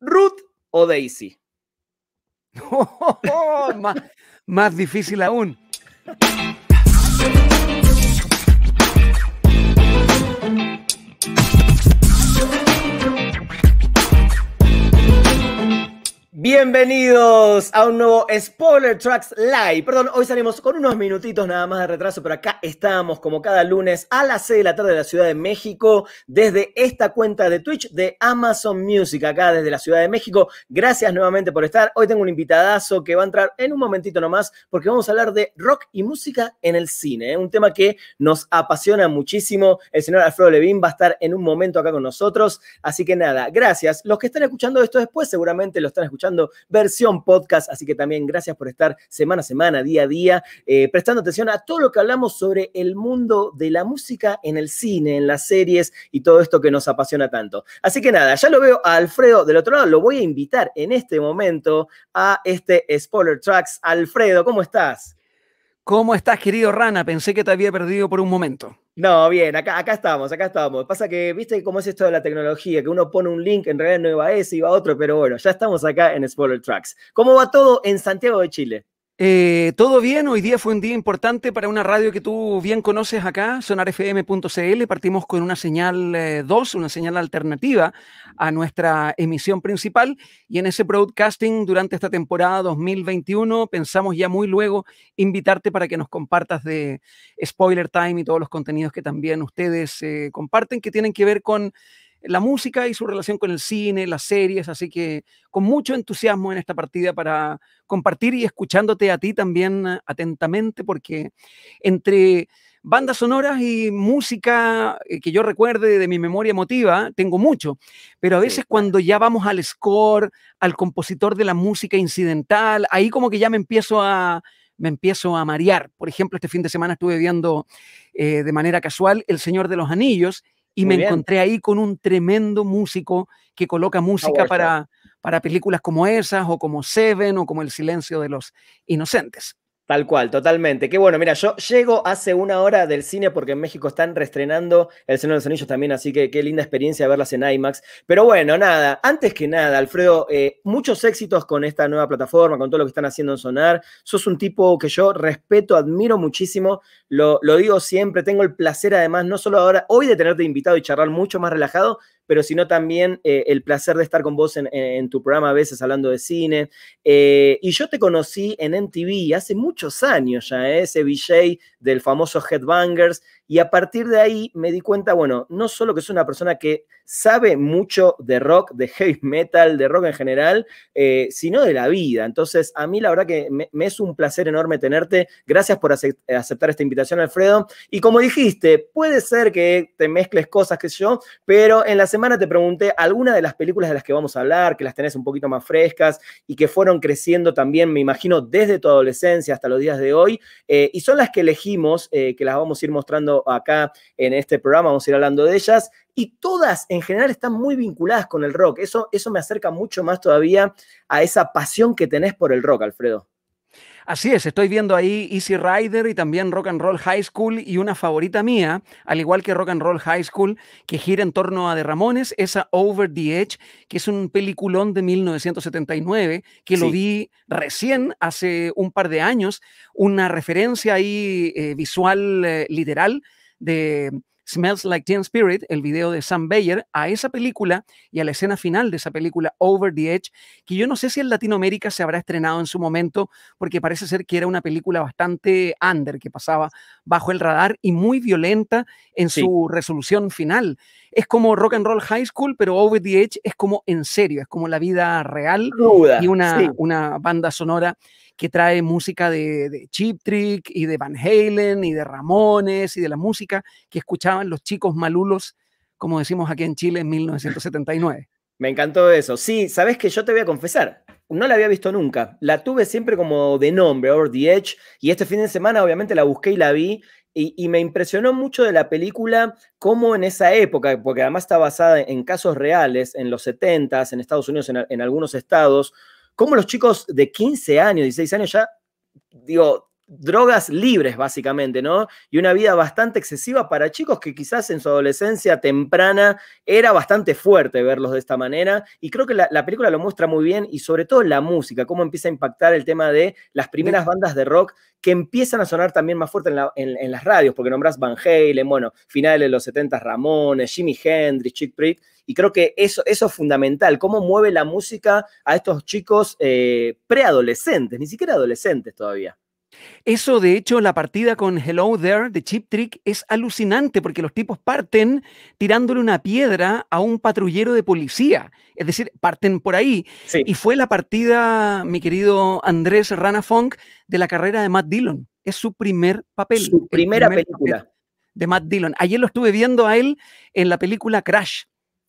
Ruth o Daisy. Oh, más difícil aún. Bienvenidos a un nuevo Spoiler Tracks Live. Perdón, hoy salimos con unos minutitos nada más de retraso, pero acá estamos como cada lunes a las 6 de la tarde de la Ciudad de México desde esta cuenta de Twitch de Amazon Music, acá desde la Ciudad de México. Gracias nuevamente por estar. Hoy tengo un invitadazo que va a entrar en un momentito nomás porque vamos a hablar de rock y música en el cine, ¿eh? un tema que nos apasiona muchísimo. El señor Alfredo Levin va a estar en un momento acá con nosotros. Así que nada, gracias. Los que están escuchando esto después seguramente lo están escuchando versión podcast, así que también gracias por estar semana a semana, día a día, eh, prestando atención a todo lo que hablamos sobre el mundo de la música en el cine, en las series y todo esto que nos apasiona tanto. Así que nada, ya lo veo a Alfredo del otro lado, lo voy a invitar en este momento a este Spoiler Tracks. Alfredo, ¿cómo estás? ¿Cómo estás, querido Rana? Pensé que te había perdido por un momento. No, bien, acá, acá estamos, acá estamos. Pasa que, viste cómo es esto de la tecnología, que uno pone un link, en realidad no iba a ese, iba a otro, pero bueno, ya estamos acá en Spoiler Tracks. ¿Cómo va todo en Santiago de Chile? Eh, todo bien, hoy día fue un día importante para una radio que tú bien conoces acá, sonarfm.cl. Partimos con una señal 2, eh, una señal alternativa a nuestra emisión principal. Y en ese broadcasting durante esta temporada 2021 pensamos ya muy luego invitarte para que nos compartas de Spoiler Time y todos los contenidos que también ustedes eh, comparten que tienen que ver con la música y su relación con el cine, las series, así que con mucho entusiasmo en esta partida para compartir y escuchándote a ti también eh, atentamente, porque entre bandas sonoras y música eh, que yo recuerde de mi memoria emotiva, tengo mucho, pero a veces cuando ya vamos al score, al compositor de la música incidental, ahí como que ya me empiezo a me empiezo a marear. Por ejemplo, este fin de semana estuve viendo eh, de manera casual El Señor de los Anillos y me encontré ahí con un tremendo músico que coloca ah, música para, para películas como esas, o como Seven, o como El silencio de los inocentes. Tal cual, totalmente. Qué bueno, mira, yo llego hace una hora del cine porque en México están restrenando El Señor de los Anillos también, así que qué linda experiencia verlas en IMAX. Pero bueno, nada, antes que nada, Alfredo, eh, muchos éxitos con esta nueva plataforma, con todo lo que están haciendo en Sonar. Sos un tipo que yo respeto, admiro muchísimo, lo, lo digo siempre, tengo el placer además, no solo ahora, hoy de tenerte invitado y charlar mucho más relajado, pero sino también eh, el placer de estar con vos en, tu programa a veces hablando de cine. Eh, y yo te conocí en MTV hace muchos años ya, eh, ese VJ del famoso Headbangers, y a partir de ahí me di cuenta, bueno, no solo que es una persona que sabe mucho de rock, de heavy metal, de rock en general, eh, sino de la vida. Entonces, a mí la verdad que me, es un placer enorme tenerte. Gracias por aceptar esta invitación, Alfredo. Y como dijiste, puede ser que te mezcles cosas que yo, pero en la semana te pregunté algunas de las películas de las que vamos a hablar, que las tenés un poquito más frescas y que fueron creciendo también, me imagino, desde tu adolescencia hasta los días de hoy. Eh, y son las que elegimos, eh, que las vamos a ir mostrando acá en este programa, vamos a ir hablando de ellas y todas en general están muy vinculadas con el rock. Eso, eso me acerca mucho más todavía a esa pasión que tenés por el rock, Alfredo. Así es, estoy viendo ahí Easy Rider y también Rock and Roll High School y una favorita mía, al igual que Rock and Roll High School, que gira en torno a De Ramones, esa Over the Edge, que es un peliculón de 1979, que lo vi recién hace un par de años, una referencia ahí eh, visual, eh, literal, de Smells Like Teen Spirit, el video de Sam Bayer, a esa película y a la escena final de esa película, Over the Edge, que yo no sé si en Latinoamérica se habrá estrenado en su momento, porque parece ser que era una película bastante under, que pasaba bajo el radar y muy violenta en su resolución final es como Rock and Roll High School, pero Over the Edge es como en serio, es como la vida real y una, una banda sonora que trae música de, de, Chip Trick y de Van Halen y de Ramones y de la música que escuchaban los chicos malulos, como decimos aquí en Chile en 1979. Me encantó eso. Sí, sabes que yo te voy a confesar, no la había visto nunca. La tuve siempre como de nombre, Over the Edge, y este fin de semana obviamente la busqué y la vi y, me impresionó mucho de la película cómo en esa época, porque además está basada en casos reales, en los 70s, en Estados Unidos, en, en algunos estados, cómo los chicos de 15 años, 16 años ya, digo, drogas libres, básicamente, ¿no? Y una vida bastante excesiva para chicos que quizás en su adolescencia temprana era bastante fuerte verlos de esta manera. Y creo que la, película lo muestra muy bien y sobre todo la música, cómo empieza a impactar el tema de las primeras bandas de rock que empiezan a sonar también más fuerte en, las radios, porque nombras Van Halen, bueno, finales de los 70 Ramones, Jimi Hendrix, Chick Pritt, y creo que eso, es fundamental, cómo mueve la música a estos chicos eh, preadolescentes, ni siquiera adolescentes todavía. Eso, de hecho, la partida con Hello There de Chip Trick es alucinante porque los tipos parten tirándole una piedra a un patrullero de policía. Es decir, parten por ahí. Y fue la partida, mi querido Andrés Rana Funk, de la carrera de Matt Dillon. Es su primer papel. Su primera película. De Matt Dillon. Ayer lo estuve viendo a él en la película Crash.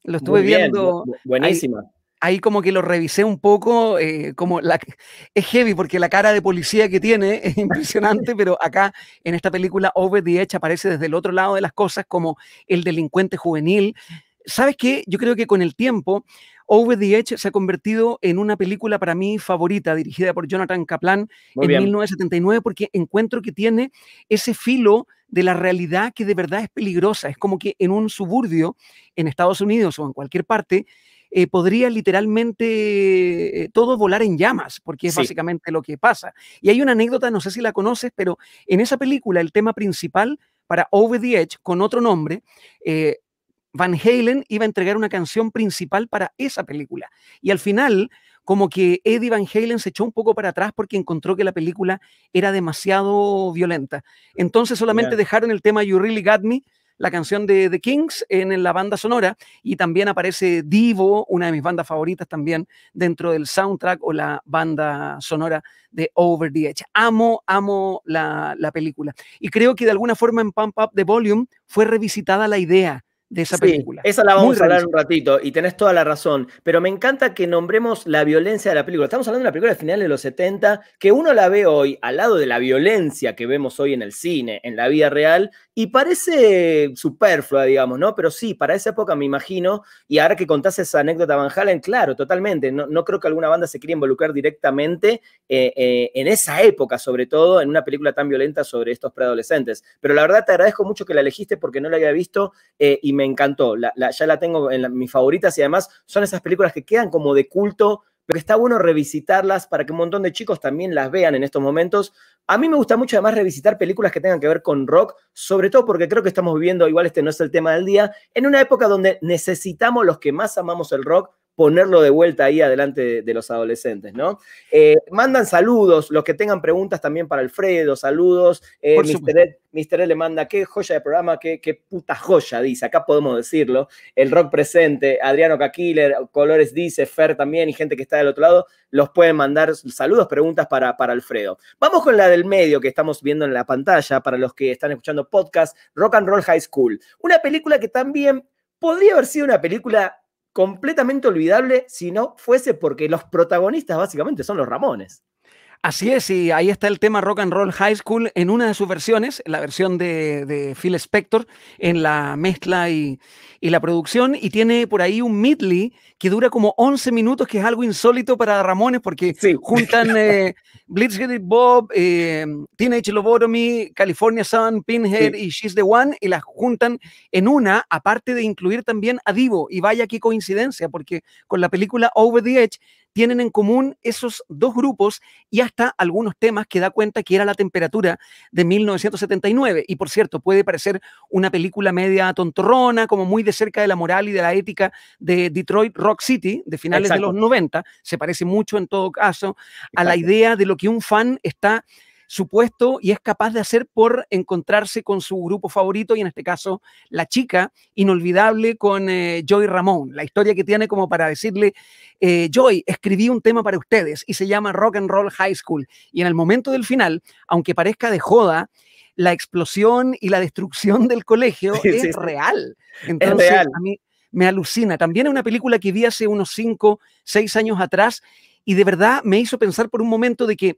Lo estuve viendo. Buenísima ahí como que lo revisé un poco, eh, como la, es heavy porque la cara de policía que tiene es impresionante, pero acá en esta película Over the Edge aparece desde el otro lado de las cosas como el delincuente juvenil. ¿Sabes qué? Yo creo que con el tiempo Over the Edge se ha convertido en una película para mí favorita, dirigida por Jonathan Kaplan en 1979, porque encuentro que tiene ese filo de la realidad que de verdad es peligrosa. Es como que en un suburbio en Estados Unidos o en cualquier parte eh, podría literalmente eh, todo volar en llamas, porque es básicamente lo que pasa. Y hay una anécdota, no sé si la conoces, pero en esa película el tema principal para Over the Edge, con otro nombre, eh, Van Halen iba a entregar una canción principal para esa película. Y al final, como que Eddie Van Halen se echó un poco para atrás porque encontró que la película era demasiado violenta. Entonces solamente dejaron el tema You Really Got Me la canción de The Kings en, la banda sonora y también aparece Divo, una de mis bandas favoritas también, dentro del soundtrack o la banda sonora de Over the Edge. Amo, amo la, la película. Y creo que de alguna forma en Pump Up the Volume fue revisitada la idea de esa película. esa la vamos a hablar un ratito y tenés toda la razón, pero me encanta que nombremos la violencia de la película. Estamos hablando de una película de finales de los 70 que uno la ve hoy al lado de la violencia que vemos hoy en el cine, en la vida real, y parece superflua, digamos, ¿no? Pero sí, para esa época me imagino, y ahora que contás esa anécdota Van Halen, claro, totalmente, no, creo que alguna banda se quiera involucrar directamente eh, eh, en esa época, sobre todo en una película tan violenta sobre estos preadolescentes. Pero la verdad te agradezco mucho que la elegiste porque no la había visto eh, me encantó. ya la tengo en mis favoritas y además son esas películas que quedan como de culto, pero está bueno revisitarlas para que un montón de chicos también las vean en estos momentos. A mí me gusta mucho además revisitar películas que tengan que ver con rock, sobre todo porque creo que estamos viviendo, igual este no es el tema del día, en una época donde necesitamos los que más amamos el rock ponerlo de vuelta ahí adelante de, los adolescentes, ¿no? Eh, mandan saludos, los que tengan preguntas también para Alfredo, saludos. Eh, Mr. le manda, qué joya de programa, qué, puta joya, dice, acá podemos decirlo. El rock presente, Adriano Caquiler, Colores dice, Fer también y gente que está del otro lado, los pueden mandar saludos, preguntas para, para Alfredo. Vamos con la del medio que estamos viendo en la pantalla para los que están escuchando podcast, Rock and Roll High School. Una película que también podría haber sido una película completamente olvidable si no fuese porque los protagonistas básicamente son los Ramones. Así es, y ahí está el tema Rock and Roll High School en una de sus versiones, la versión de, Phil Spector, en la mezcla y, la producción, y tiene por ahí un medley que dura como 11 minutos, que es algo insólito para Ramones, porque juntan eh, Blitzkrieg Bob, eh, Teenage Lobotomy, California Sun, Pinhead y She's the One, y las juntan en una, aparte de incluir también a Divo, y vaya qué coincidencia, porque con la película Over the Edge tienen en común esos dos grupos y hasta algunos temas que da cuenta que era la temperatura de 1979. Y por cierto, puede parecer una película media tontorrona, como muy de cerca de la moral y de la ética de Detroit Rock City de finales de los 90. Se parece mucho en todo caso a la idea de lo que un fan está supuesto y es capaz de hacer por encontrarse con su grupo favorito y en este caso la chica inolvidable con eh, Joy Ramón. La historia que tiene como para decirle, eh, Joy, escribí un tema para ustedes y se llama Rock and Roll High School. Y en el momento del final, aunque parezca de joda, la explosión y la destrucción del colegio es real. Entonces, a mí me alucina. También es una película que vi hace unos 5, 6 años atrás y de verdad me hizo pensar por un momento de que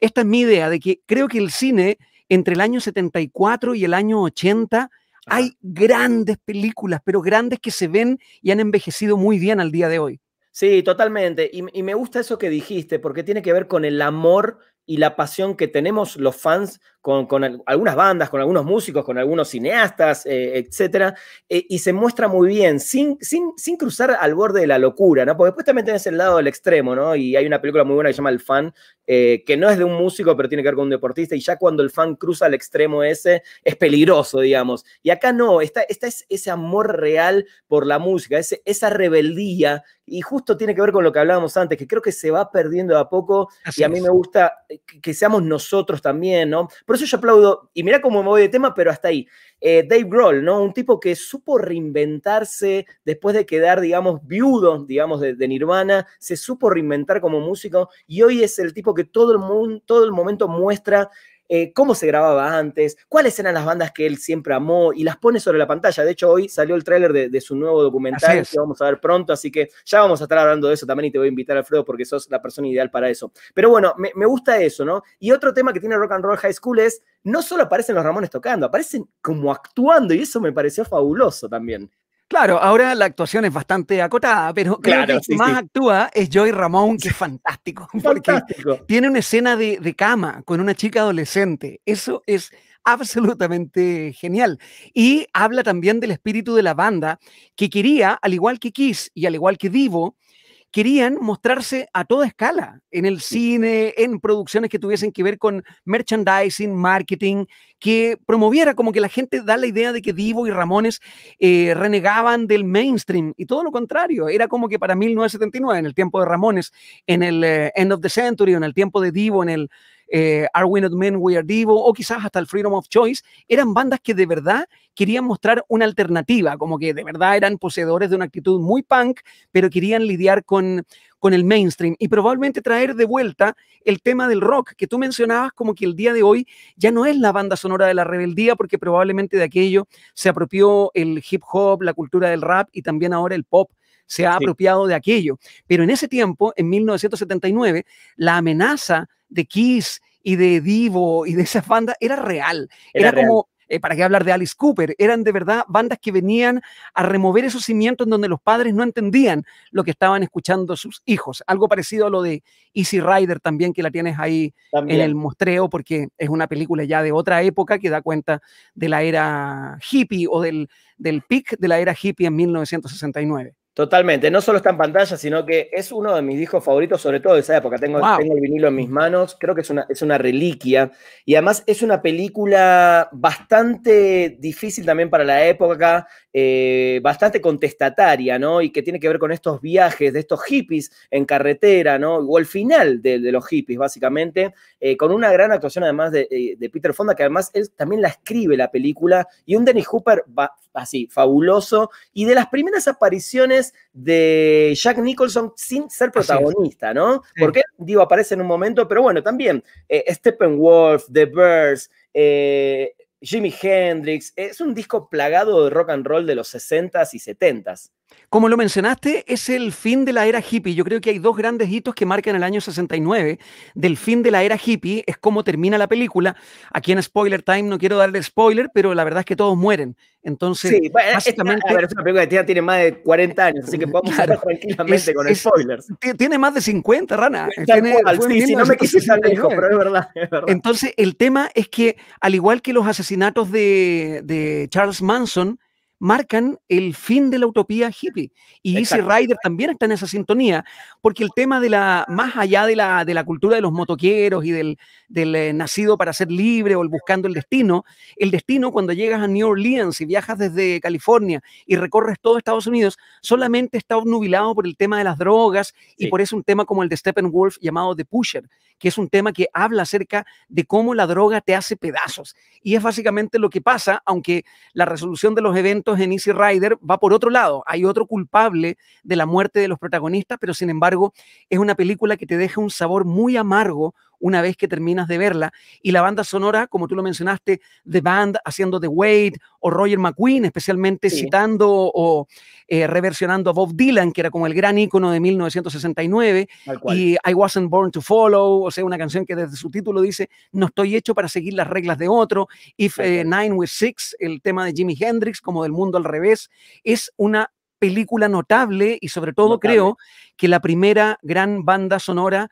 esta es mi idea de que creo que el cine entre el año 74 y el año 80 hay grandes películas, pero grandes que se ven y han envejecido muy bien al día de hoy. Sí, totalmente. Y, y, me gusta eso que dijiste, porque tiene que ver con el amor y la pasión que tenemos los fans con, algunas bandas, con algunos músicos, con algunos cineastas, eh, etcétera, eh, y se muestra muy bien, sin, sin, sin, cruzar al borde de la locura, ¿no? Porque después también tenés el lado del extremo, ¿no? Y hay una película muy buena que se llama El Fan, eh, que no es de un músico, pero tiene que ver con un deportista, y ya cuando el fan cruza al extremo ese, es peligroso, digamos. Y acá no, está, está ese amor real por la música, esa rebeldía, y justo tiene que ver con lo que hablábamos antes, que creo que se va perdiendo a poco, y a mí me gusta que seamos nosotros también, ¿no? Por eso yo aplaudo, y mira cómo me voy de tema, pero hasta ahí. Eh, Dave Grohl, ¿no? Un tipo que supo reinventarse después de quedar, digamos, viudo, digamos, de, de, Nirvana, se supo reinventar como músico y hoy es el tipo que todo el, mundo, todo el momento muestra eh, cómo se grababa antes, cuáles eran las bandas que él siempre amó y las pone sobre la pantalla. De hecho, hoy salió el tráiler de, su nuevo documental que vamos a ver pronto, así que ya vamos a estar hablando de eso también y te voy a invitar, Alfredo, porque sos la persona ideal para eso. Pero bueno, me, me gusta eso, ¿no? Y otro tema que tiene Rock and Roll High School es, no solo aparecen los Ramones tocando, aparecen como actuando y eso me pareció fabuloso también. Claro, ahora la actuación es bastante acotada, pero claro, creo que más actúa es Joy Ramón, que es fantástico. Fantástico. Tiene una escena de, de, cama con una chica adolescente. Eso es absolutamente genial. Y habla también del espíritu de la banda, que quería, al igual que Kiss y al igual que Divo, querían mostrarse a toda escala, en el cine, en producciones que tuviesen que ver con merchandising, marketing, que promoviera como que la gente da la idea de que Divo y Ramones eh, renegaban del mainstream y todo lo contrario, era como que para 1979, en el tiempo de Ramones, en el eh, End of the Century, en el tiempo de Divo, en el eh, Are We Not Men, We Are o quizás hasta el Freedom of Choice, eran bandas que de verdad querían mostrar una alternativa, como que de verdad eran poseedores de una actitud muy punk, pero querían lidiar con, con el mainstream y probablemente traer de vuelta el tema del rock que tú mencionabas como que el día de hoy ya no es la banda sonora de la rebeldía porque probablemente de aquello se apropió el hip hop, la cultura del rap y también ahora el pop se ha apropiado de aquello. Pero en ese tiempo, en 1979, la amenaza de Kiss y de Divo y de esas bandas era real. Era, como, eh, ¿para qué hablar de Alice Cooper? Eran de verdad bandas que venían a remover esos cimientos donde los padres no entendían lo que estaban escuchando sus hijos. Algo parecido a lo de Easy Rider también, que la tienes ahí en el mostreo, porque es una película ya de otra época que da cuenta de la era hippie o del, del pic de la era hippie en 1969. Totalmente, no solo está en pantalla, sino que es uno de mis discos favoritos, sobre todo de esa época. Tengo, el vinilo en mis manos, creo que es una, es una reliquia. Y además es una película bastante difícil también para la época, eh, bastante contestataria, ¿no? Y que tiene que ver con estos viajes de estos hippies en carretera, ¿no? O el final de, los hippies, básicamente, eh, con una gran actuación además eh, de, Peter Fonda, que además él también la escribe la película, y un Dennis Hooper va así, fabuloso, y de las primeras apariciones de Jack Nicholson sin ser protagonista, ¿no? Porque, digo, aparece en un momento, pero bueno, también eh, Steppenwolf, The Birds, eh, Jimi Hendrix, es un disco plagado de rock and roll de los 60s y 70s. Como lo mencionaste, es el fin de la era hippie. Yo creo que hay dos grandes hitos que marcan el año 69 del fin de la era hippie. Es cómo termina la película. Aquí en Spoiler Time no quiero darle spoiler, pero la verdad es que todos mueren. Entonces, sí, básicamente... Esta, es una película que tiene más de 40 años, así que podemos tranquilamente con el spoilers. Tiene más de 50, Rana. sí, no me quise lejos, pero es verdad, Entonces, el tema es que, al igual que los asesinatos de, de Charles Manson, marcan el fin de la utopía hippie. Y Easy Rider también está en esa sintonía, porque el tema de la, más allá de la, de la cultura de los motoqueros y del, eh, nacido para ser libre o el buscando el destino, el destino cuando llegas a New Orleans y viajas desde California y recorres todo Estados Unidos, solamente está obnubilado por el tema de las drogas y por eso un tema como el de Steppenwolf llamado The Pusher, que es un tema que habla acerca de cómo la droga te hace pedazos. Y es básicamente lo que pasa, aunque la resolución de los eventos Genesis en Easy Rider va por otro lado. Hay otro culpable de la muerte de los protagonistas, pero sin embargo es una película que te deja un sabor muy amargo una vez que terminas de verla. Y la banda sonora, como tú lo mencionaste, The Band haciendo The Wait o Roger McQueen, especialmente citando o eh, reversionando a Bob Dylan, que era como el gran ícono de 1969, y I Wasn't Born to Follow, o sea, una canción que desde su título dice, no estoy hecho para seguir las reglas de otro, If eh, Nine with Six, el tema de Jimi Hendrix, como del mundo al revés, es una película notable y sobre todo creo que la primera gran banda sonora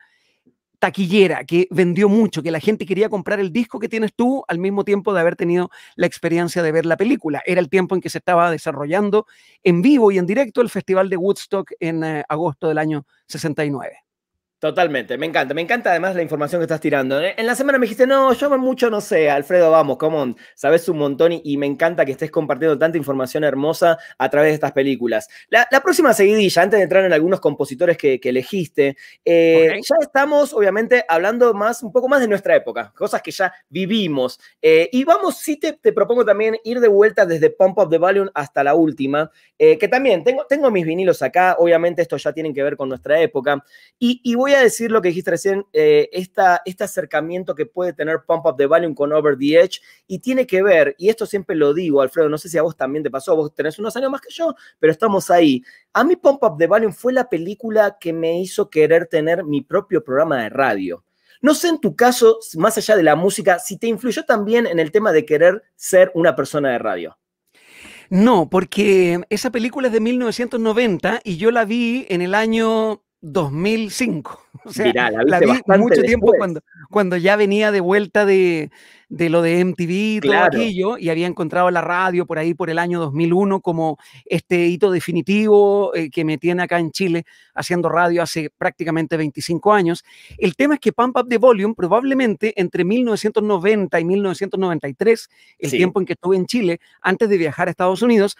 taquillera, que vendió mucho, que la gente quería comprar el disco que tienes tú al mismo tiempo de haber tenido la experiencia de ver la película. Era el tiempo en que se estaba desarrollando en vivo y en directo el Festival de Woodstock en eh, agosto del año 69. Totalmente, me encanta, me encanta además la información que estás tirando. ¿eh? En la semana me dijiste, no, yo mucho no sé, Alfredo, vamos, como sabes un montón y, me encanta que estés compartiendo tanta información hermosa a través de estas películas. La, próxima seguidilla, antes de entrar en algunos compositores que, elegiste, eh, ya estamos obviamente hablando más, un poco más de nuestra época, cosas que ya vivimos. Eh, y vamos, sí te, propongo también ir de vuelta desde Pump Up the Volume hasta la última, que también tengo, tengo mis vinilos acá, obviamente esto ya tienen que ver con nuestra época, y, y voy voy a decir lo que dijiste recién, eh, este acercamiento que puede tener Pump Up the Volume con Over the Edge, y tiene que ver, y esto siempre lo digo, Alfredo, no sé si a vos también te pasó, vos tenés unos años más que yo, pero estamos ahí. A mí Pump Up the Volume fue la película que me hizo querer tener mi propio programa de radio. No sé en tu caso, más allá de la música, si te influyó también en el tema de querer ser una persona de radio. No, porque esa película es de 1990 y yo la vi en el año 2005. O sea, la, vi mucho tiempo cuando, cuando ya venía de vuelta de, lo de MTV y y había encontrado la radio por ahí por el año 2001 como este hito definitivo eh, que me tiene acá en Chile haciendo radio hace prácticamente 25 años. El tema es que Pump Up the Volume probablemente entre 1990 y 1993, el tiempo en que estuve en Chile, antes de viajar a Estados Unidos,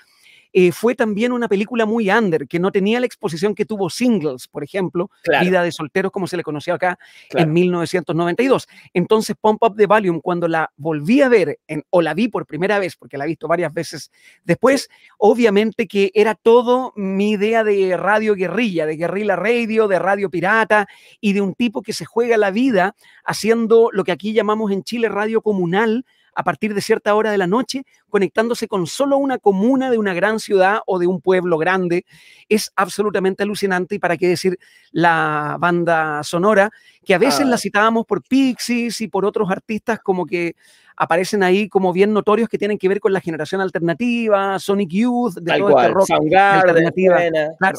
eh, fue también una película muy under, que no tenía la exposición que tuvo Singles, por ejemplo, Vida de Solteros, como se le conocía acá en 1992. Entonces, Pump Up the Volume, cuando la volví a ver, en, o la vi por primera vez, porque la he visto varias veces después, obviamente que era todo mi idea de radio guerrilla, de guerrilla radio, de radio pirata y de un tipo que se juega la vida haciendo lo que aquí llamamos en Chile radio comunal, a partir de cierta hora de la noche, conectándose con solo una comuna de una gran ciudad o de un pueblo grande. Es absolutamente alucinante y para qué decir la banda sonora, que a veces la ah. citábamos por Pixies y por otros artistas como que aparecen ahí como bien notorios que tienen que ver con la generación alternativa, Sonic Youth, de todo este rock alternativo.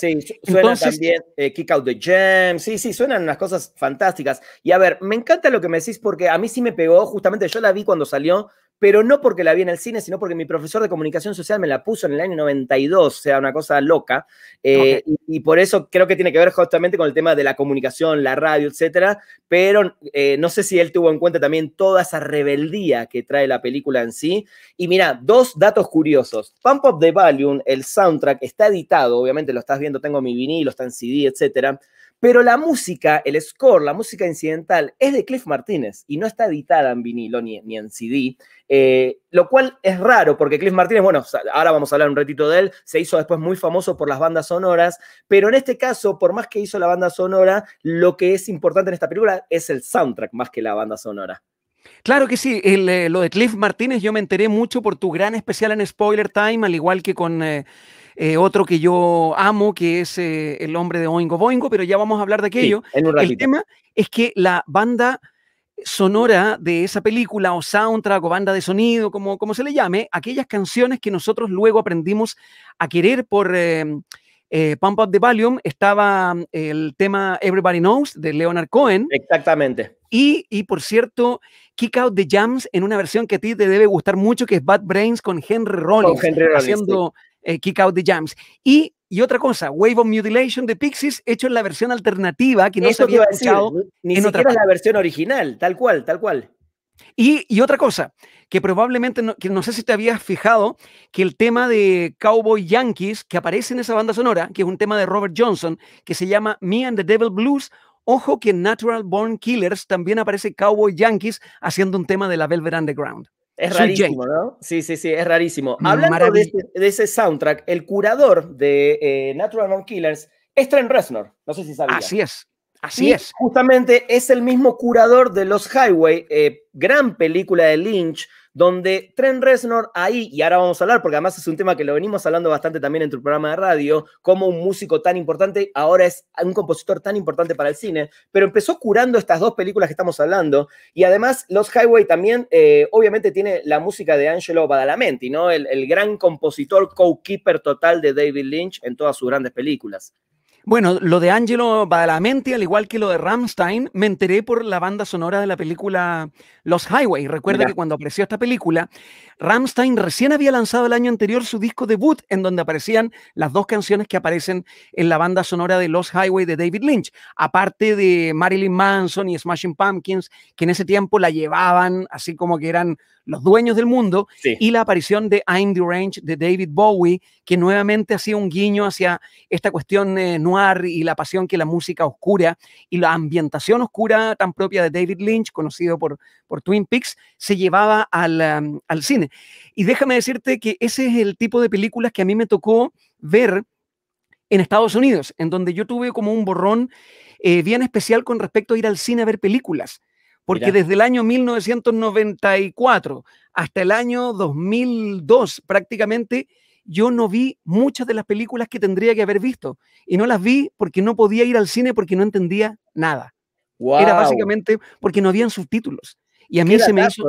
Sí, suena también eh, Kick Out the Jam, sí, sí, suenan unas cosas fantásticas. Y a ver, me encanta lo que me decís porque a mí sí me pegó, justamente yo la vi cuando salió, pero no porque la vi en el cine, sino porque mi profesor de comunicación social me la puso en el año 92, o sea, una cosa loca. Eh, y, por eso creo que tiene que ver justamente con el tema de la comunicación, la radio, etcétera. Pero eh, no sé si él tuvo en cuenta también toda esa rebeldía que trae la película en sí. Y mira, dos datos curiosos. Pump Up the Volume, el soundtrack, está editado, obviamente lo estás viendo, tengo mi vinilo, está en CD, etcétera. Pero la música, el score, la música incidental, es de Cliff Martínez y no está editada en vinilo ni, en CD, eh, lo cual es raro porque Cliff Martínez, bueno, ahora vamos a hablar un ratito de él, se hizo después muy famoso por las bandas sonoras, pero en este caso, por más que hizo la banda sonora, lo que es importante en esta película es el soundtrack más que la banda sonora. Claro que sí, eh, lo de Cliff Martínez yo me enteré mucho por tu gran especial en Spoiler Time, al igual que con... Eh, eh, otro que yo amo, que es eh, el hombre de Oingo Boingo, pero ya vamos a hablar de aquello. el tema es que la banda sonora de esa película o soundtrack o banda de sonido, como, como se le llame, aquellas canciones que nosotros luego aprendimos a querer por eh, Pump Up the Valium, estaba el tema Everybody Knows de Leonard Cohen. Exactamente. Y, por cierto, Kick Out the Jams en una versión que a ti te debe gustar mucho, que es Bad Brains con Henry Rollins, haciendo eh, Kick Out the Jams. Y, otra cosa, Wave of Mutilation de Pixies, hecho en la versión alternativa que no se había escuchado. ni siquiera otra la versión original, tal cual, tal cual. Y, otra cosa, que probablemente, no, no sé si te habías fijado, que el tema de Cowboy Yankees que aparece en esa banda sonora, que es un tema de Robert Johnson, que se llama Me and the Devil Blues, ojo que en Natural Born Killers también aparece Cowboy Yankees haciendo un tema de la Velvet Underground. Es rarísimo, ¿no? Sí, sí, sí, es rarísimo. Mm, Hablando este, de, ese soundtrack, el curador de eh, Natural Born Killers es Trent Reznor. No sé si sabías. Así es. Así es. Justamente es el mismo curador de Los Highway, eh, gran película de Lynch, donde Trent Reznor ahí, y ahora vamos a hablar, porque además es un tema que lo venimos hablando bastante también en tu programa de radio, como un músico tan importante, ahora es un compositor tan importante para el cine, pero empezó curando estas dos películas que estamos hablando, y además Los Highway también, eh, obviamente tiene la música de Angelo Badalamenti, ¿no? El, el gran compositor, co-keeper total de David Lynch en todas sus grandes películas. Bueno, lo de Angelo Badalamenti, al igual que lo de Ramstein, me enteré por la banda sonora de la película Los Highway. Recuerda que cuando apareció esta película, Ramstein recién había lanzado el año anterior su disco debut, en donde aparecían las dos canciones que aparecen en la banda sonora de Los Highway de David Lynch, aparte de Marilyn Manson y Smashing Pumpkins, que en ese tiempo la llevaban así como que eran los dueños del mundo, y la aparición de I'm Range de David Bowie, que nuevamente hacía un guiño hacia esta cuestión nueva eh, y la pasión que la música oscura y la ambientación oscura tan propia de David Lynch, conocido por, por Twin Peaks, se llevaba um, al, cine. Y déjame decirte que ese es el tipo de películas que a mí me tocó ver en Estados Unidos, en donde yo tuve como un borrón eh, bien especial con respecto a ir al cine a ver películas. Porque desde el año 1994 hasta el año 2002 prácticamente yo no vi muchas de las películas que tendría que haber visto. Y no las vi porque no podía ir al cine porque no entendía nada. Era básicamente porque no habían subtítulos. Y a mí se me, hizo,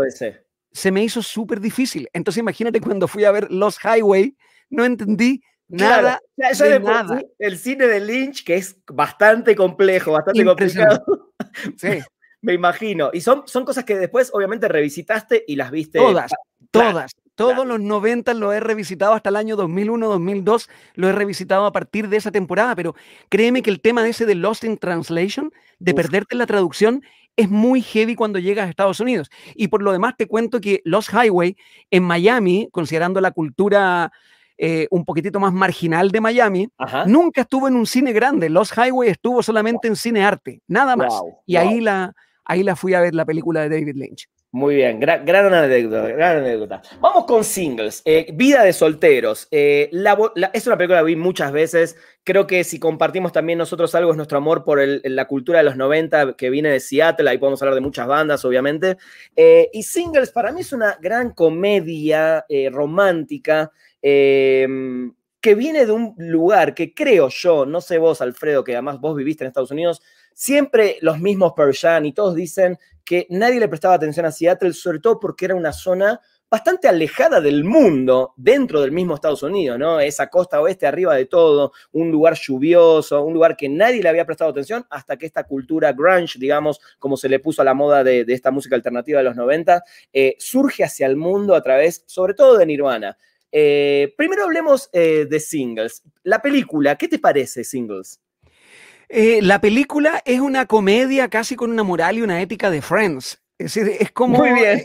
se me hizo súper difícil. Entonces imagínate cuando fui a ver Los Highway, no entendí nada. de nada. el cine de Lynch, que es bastante complejo, bastante complicado. Sí. Me imagino. Y son, son cosas que después, obviamente, revisitaste y las viste. Todas, todas. Todos los 90 lo he revisitado hasta el año 2001, 2002, lo he revisitado a partir de esa temporada, pero créeme que el tema de ese de Lost in Translation, de perderte la traducción, es muy heavy cuando llegas a Estados Unidos. Y por lo demás te cuento que Lost Highway en Miami, considerando la cultura eh, un poquitito más marginal de Miami, nunca estuvo en un cine grande. Lost Highway estuvo solamente en cine arte, nada más. y Ahí, la, ahí la fui a ver la película de David Lynch. Muy bien, gran, anécdota, Vamos con singles. Eh, Vida de solteros. Eh, es una película que vi muchas veces. Creo que si compartimos también nosotros algo es nuestro amor por la cultura de los 90 que viene de Seattle. Ahí podemos hablar de muchas bandas, obviamente. Eh, y singles para mí es una gran comedia romántica em, que viene de un lugar que creo yo, no sé vos, Alfredo, que además vos viviste en Estados Unidos, Siempre los mismos Persian y todos dicen que nadie le prestaba atención a Seattle, sobre todo porque era una zona bastante alejada del mundo, dentro del mismo Estados Unidos, ¿no? Esa costa oeste arriba de todo, un lugar lluvioso, un lugar que nadie le había prestado atención hasta que esta cultura grunge, digamos, como se le puso a la moda de, esta música alternativa de los 90, eh, surge hacia el mundo a través, sobre todo, de Nirvana. Eh, primero hablemos eh, de singles. La película, ¿qué te parece, singles? Eh, la película es una comedia casi con una moral y una ética de Friends. Es como. Muy bien.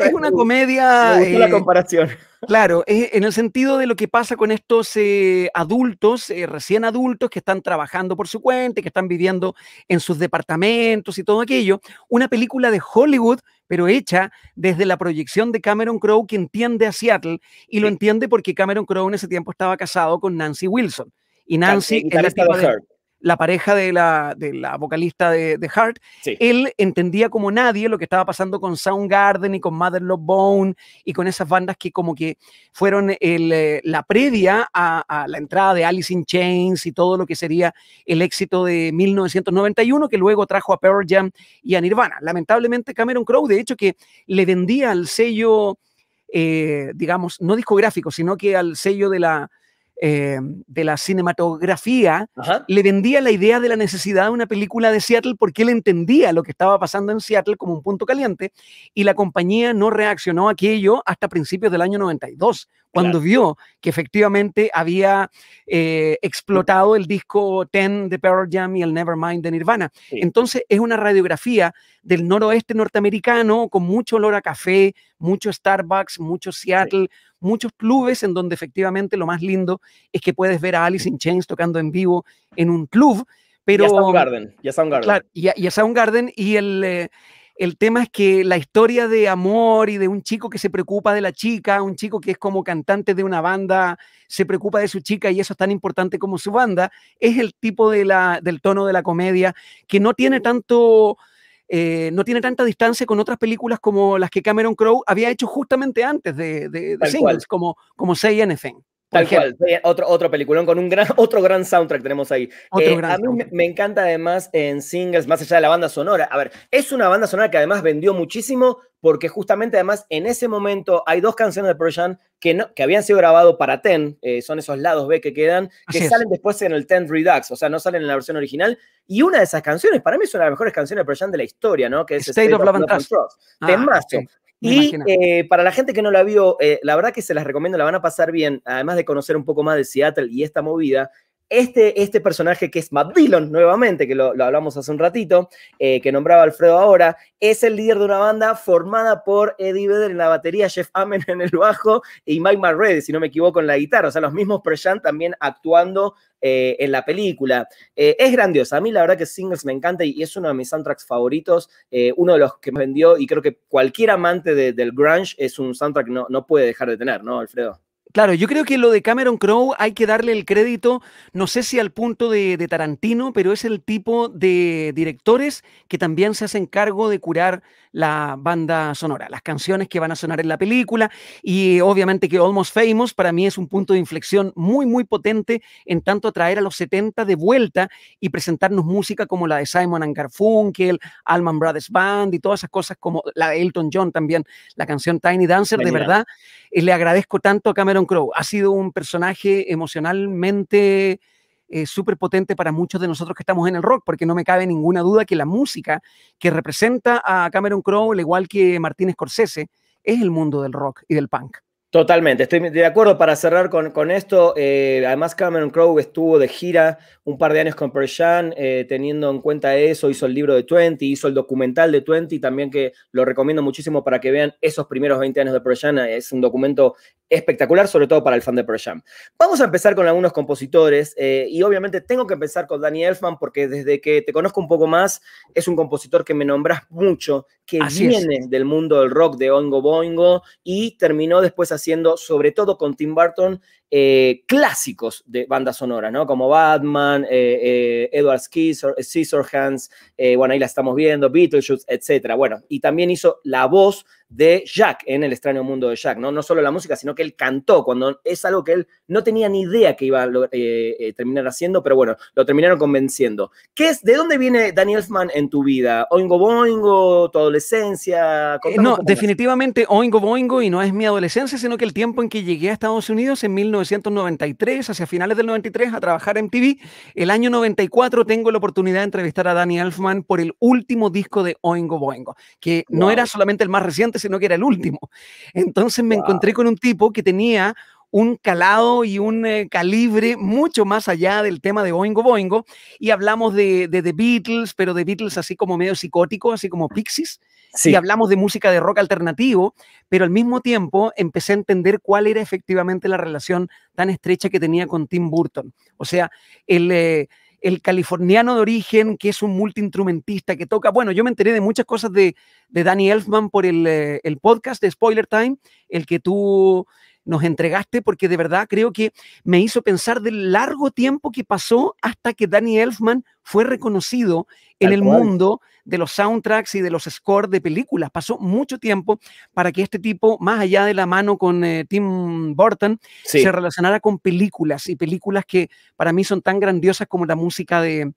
Es, una comedia. la eh, comparación. Claro, en el sentido de lo que pasa con estos eh, adultos, recién adultos, que están trabajando por su cuenta, que están viviendo en sus departamentos y todo aquello. Una película de Hollywood, pero hecha desde la proyección de Cameron Crowe, que entiende a Seattle, y lo entiende porque Cameron Crowe en ese tiempo estaba casado con Nancy Wilson. Y Nancy. estaba la pareja de la, vocalista de, de Heart, él entendía como nadie lo que estaba pasando con Soundgarden y con Mother Love Bone y con esas bandas que como que fueron eh, la previa a, la entrada de Alice in Chains y todo lo que sería el éxito de 1991 que luego trajo a Pearl Jam y a Nirvana. Lamentablemente Cameron Crowe, de hecho, que le vendía al sello, eh, digamos, no discográfico, sino que al sello de la eh, de la cinematografía, le vendía la idea de la necesidad de una película de Seattle porque él entendía lo que estaba pasando en Seattle como un punto caliente y la compañía no reaccionó a aquello hasta principios del año 92, cuando vio que efectivamente había eh, explotado el disco Ten de Pearl Jam y el Nevermind de Nirvana. Entonces es una radiografía del noroeste norteamericano, con mucho olor a café, mucho Starbucks, mucho Seattle, muchos clubes en donde efectivamente lo más lindo es que puedes ver a Alice in Chains tocando en vivo en un club. Pero, ya um, Soundgarden, ya garden. Claro, ya, un garden y el... Eh, el tema es que la historia de amor y de un chico que se preocupa de la chica, un chico que es como cantante de una banda, se preocupa de su chica y eso es tan importante como su banda, es el tipo de la, del tono de la comedia que no tiene tanto eh, no tiene tanta distancia con otras películas como las que Cameron Crowe había hecho justamente antes de, singles, como, como Say Anything. E Tal cual, otro, otro peliculón con un gran, otro gran soundtrack tenemos ahí. Eh, a mí me, me, encanta además en singles, más allá de la banda sonora. A ver, es una banda sonora que además vendió muchísimo porque justamente además en ese momento hay dos canciones de Pearl Jam que, no, que habían sido grabadas para Ten, eh, son esos lados B que quedan, que salen después en el Ten Redux, o sea, no salen en la versión original. Y una de esas canciones, para mí es una de las mejores canciones de Pearl Jam de la historia, ¿no? Que es State, State of, Love ah, y eh, para la gente que no la vio, eh, la verdad que se las recomiendo, la van a pasar bien, además de conocer un poco más de Seattle y esta movida, este, este personaje que es Matt nuevamente, que lo, hablamos hace un ratito, eh, que nombraba Alfredo ahora, es el líder de una banda formada por Eddie Vedder en la batería, Jeff Amen en el bajo y Mike McReady, si no me equivoco, en la guitarra. O sea, los mismos Prejean también actuando eh, en la película. Eh, es grandioso. A mí la verdad que Singles me encanta y, es uno de mis soundtracks favoritos, uno de los que me vendió y creo que cualquier amante del grunge es un soundtrack que no, no puede dejar de tener, ¿no, Alfredo? Claro, yo creo que lo de Cameron Crowe hay que darle el crédito, no sé si al punto de, Tarantino, pero es el tipo de directores que también se hacen cargo de curar la banda sonora, las canciones que van a sonar en la película y obviamente que Almost Famous para mí es un punto de inflexión muy, muy potente en tanto traer a los 70 de vuelta y presentarnos música como la de Simon and Garfunkel, Alman Brothers Band y todas esas cosas como la de Elton John también, la canción Tiny Dancer, de verdad, eh, le agradezco tanto a Cameron Crow ha sido un personaje emocionalmente eh, súper potente para muchos de nosotros que estamos en el rock, porque no me cabe ninguna duda que la música que representa a Cameron Crowe, al igual que Martín Scorsese, es el mundo del rock y del punk. Totalmente, estoy de acuerdo para cerrar con, con esto. Eh, además, Cameron Crowe estuvo de gira un par de años con Persian, eh, teniendo en cuenta eso, hizo el libro de Twenty, hizo el documental de Twenty, también que lo recomiendo muchísimo para que vean esos primeros 20 años de Jam eh, Es un documento espectacular, sobre todo para el fan de Jam. Vamos a empezar con algunos compositores y obviamente tengo que empezar con Danny Elfman porque desde que te conozco un poco más, es un compositor que me nombras mucho, que viene del mundo del rock de Oingo Boingo y terminó después a haciendo, sobre todo con Tim Burton eh, clásicos de bandas sonoras, ¿no? Como Batman, eh, eh, Edward Scissorhands, eh, bueno, ahí la estamos viendo, Beatles etcétera, Bueno, y también hizo la voz de Jack en El extraño mundo de Jack, ¿no? No solo la música, sino que él cantó, cuando es algo que él no tenía ni idea que iba a eh, terminar haciendo, pero bueno, lo terminaron convenciendo. ¿Qué es, ¿De dónde viene Daniel Elfman en tu vida? ¿Oingo Boingo, tu adolescencia? no, definitivamente Oingo Boingo y no es mi adolescencia, sino que el tiempo en que llegué a Estados Unidos en 19 1993, hacia finales del 93, a trabajar en TV. El año 94 tengo la oportunidad de entrevistar a Danny Elfman por el último disco de Oingo Boingo, que no era solamente el más reciente, sino que era el último. Entonces me encontré con un tipo que tenía un calado y un eh, calibre mucho más allá del tema de Boingo Boingo. Y hablamos de, The Beatles, pero de Beatles así como medio psicótico, así como Pixies. Y hablamos de música de rock alternativo, pero al mismo tiempo empecé a entender cuál era efectivamente la relación tan estrecha que tenía con Tim Burton. O sea, el... Eh, californiano de origen, que es un multiinstrumentista que toca. Bueno, yo me enteré de muchas cosas de, de Danny Elfman por el, eh, el, podcast de Spoiler Time, el que tú nos entregaste porque de verdad creo que me hizo pensar del largo tiempo que pasó hasta que Danny Elfman fue reconocido en el mundo de los soundtracks y de los scores de películas. Pasó mucho tiempo para que este tipo, más allá de la mano con eh, Tim Burton, se relacionara con películas y películas que para mí son tan grandiosas como la música de,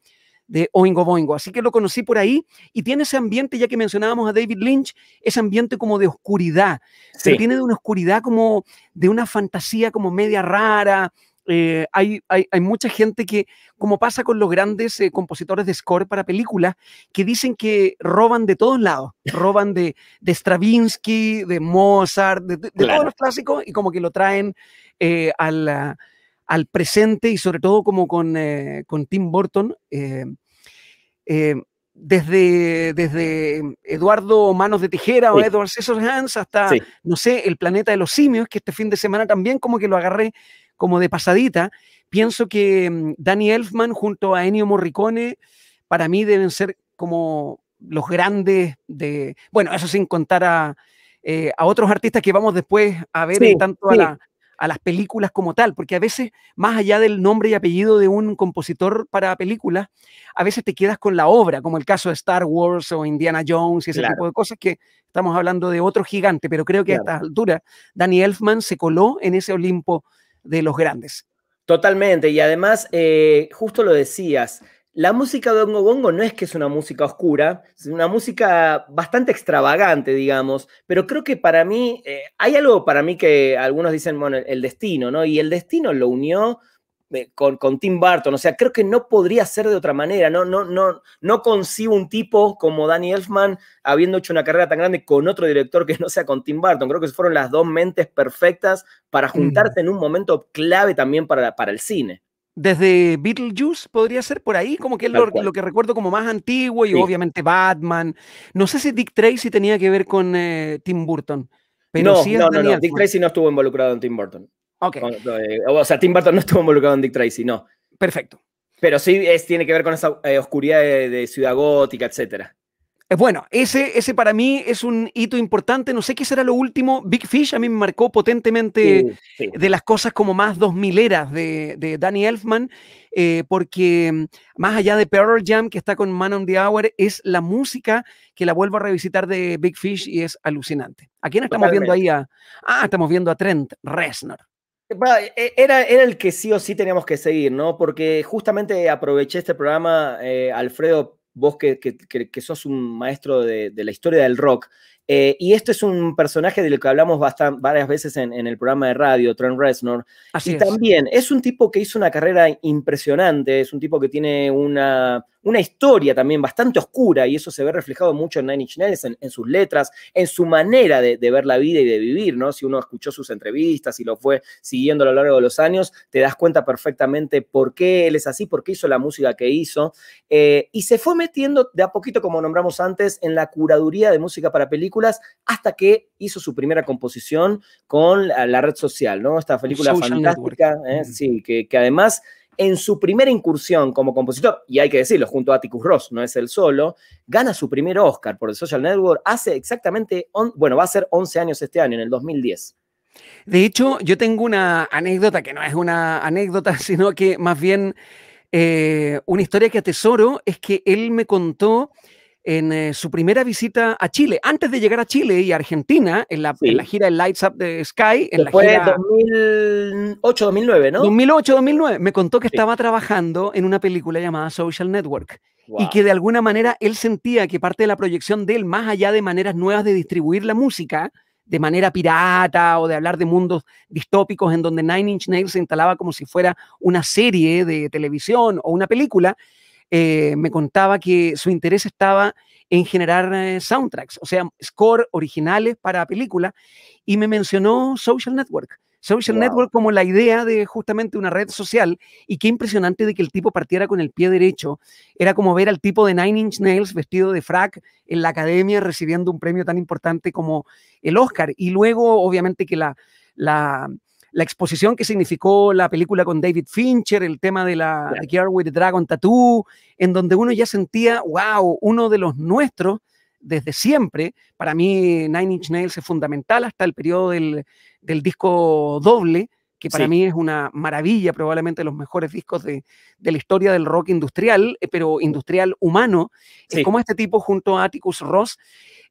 de Oingo Boingo. Así que lo conocí por ahí y tiene ese ambiente, ya que mencionábamos a David Lynch, ese ambiente como de oscuridad. Se tiene de una oscuridad como de una fantasía como media rara. Eh, hay, mucha gente que, como pasa con los grandes eh, compositores de score para películas, que dicen que roban de todos lados, roban de, de Stravinsky, de Mozart, de, todos los clásicos y como que lo traen eh, al, presente y sobre todo como con, con Tim Burton eh, desde, desde Eduardo Manos de Tijera o Edward Hans hasta, no sé, El Planeta de los Simios, que este fin de semana también como que lo agarré como de pasadita. Pienso que mm, Danny Elfman junto a Ennio Morricone, para mí deben ser como los grandes de, bueno, eso sin contar a, eh, otros artistas que vamos después a ver en tanto a la a las películas como tal, porque a veces, más allá del nombre y apellido de un compositor para películas, a veces te quedas con la obra, como el caso de Star Wars o Indiana Jones y ese tipo de cosas que estamos hablando de otro gigante, pero creo que a esta altura, Danny Elfman se coló en ese Olimpo de los grandes. Totalmente, y además, eh, justo lo decías, la música de Ongo Bongo no es que es una música oscura, es una música bastante extravagante, digamos, pero creo que para mí, eh, hay algo para mí que algunos dicen, bueno, el destino, ¿no? Y el destino lo unió eh, con, con, Tim Burton. O sea, creo que no podría ser de otra manera. No, no, no, no concibo un tipo como Danny Elfman habiendo hecho una carrera tan grande con otro director que no sea con Tim Burton. Creo que fueron las dos mentes perfectas para mm. juntarse en un momento clave también para, para el cine desde Beetlejuice, podría ser por ahí, como que es lo, que recuerdo como más antiguo y obviamente Batman. No sé si Dick Tracy tenía que ver con eh, Tim Burton. Pero no, no, no, no, Dick Tracy no estuvo involucrado en Tim Burton. Okay. Eh, o, sea, Tim Burton no estuvo involucrado en Dick Tracy, no. Perfecto. Pero sí es, tiene que ver con esa eh, oscuridad de, de, ciudad gótica, etcétera. Eh, bueno, ese, ese para mí es un hito importante. No sé qué será lo último. Big Fish a mí me marcó potentemente uh, de las cosas como más dos mileras de, de Danny Elfman, eh, porque mm, más allá de Pearl Jam, que está con Man on the Hour, es la música que la vuelvo a revisitar de Big Fish y es alucinante. ¿A quién estamos viendo ahí? A, ah, estamos viendo a Trent Reznor. Eh, era, era el que sí o sí teníamos que seguir, ¿no? Porque justamente aproveché este programa, Alfredo, vos que, que, que sos un maestro de, de, la historia del rock, eh, y este es un personaje del que hablamos varias veces en, el programa de radio, Trent Reznor. Así y también es un tipo que hizo una carrera impresionante, es un tipo que tiene una, una historia también bastante oscura y eso se ve reflejado mucho en Nine Inch Nails, en, sus letras, en su manera de, ver la vida y de vivir, ¿no? Si uno escuchó sus entrevistas y lo fue siguiendo a lo largo de los años, te das cuenta perfectamente por qué él es así, por qué hizo la música que hizo. Eh, y se fue metiendo de a poquito, como nombramos antes, en la curaduría de música para películas hasta que hizo su primera composición con la, red social, ¿no? Esta película fantástica, ¿eh? sí, que, además en su primera incursión como compositor, y hay que decirlo, junto a Atticus Ross, no es el solo, gana su primer Oscar por el Social Network hace exactamente, bueno, va a ser 11 años este año, en el 2010. De hecho, yo tengo una anécdota que no es una anécdota, sino que más bien eh, una historia que atesoro, es que él me contó en eh, su primera visita a Chile, antes de llegar a Chile y Argentina, en la, gira de Lights Up de Sky. En la gira... 2008-2009, ¿no? 2008-2009. Me contó que estaba trabajando en una película llamada Social Network. Y que de alguna manera él sentía que parte de la proyección de él, más allá de maneras nuevas de distribuir la música, de manera pirata o de hablar de mundos distópicos en donde Nine Inch Nails se instalaba como si fuera una serie de televisión o una película, eh, me contaba que su interés estaba en generar eh, soundtracks, o sea, score originales para películas, y me mencionó Social Network. Social Network como la idea de justamente una red social y qué impresionante de que el tipo partiera con el pie derecho. Era como ver al tipo de Nine Inch Nails vestido de frac en la academia recibiendo un premio tan importante como el Oscar. Y luego, obviamente, que la, la la exposición que significó la película con David Fincher, el tema de la Girl with the Dragon Tattoo, en donde uno ya sentía, wow, uno de los nuestros desde siempre. Para mí Nine Inch Nails es fundamental hasta el periodo del, disco doble, que para mí es una maravilla, probablemente los mejores discos de, la historia del rock industrial, eh, pero industrial humano. y Es como este tipo junto a Atticus Ross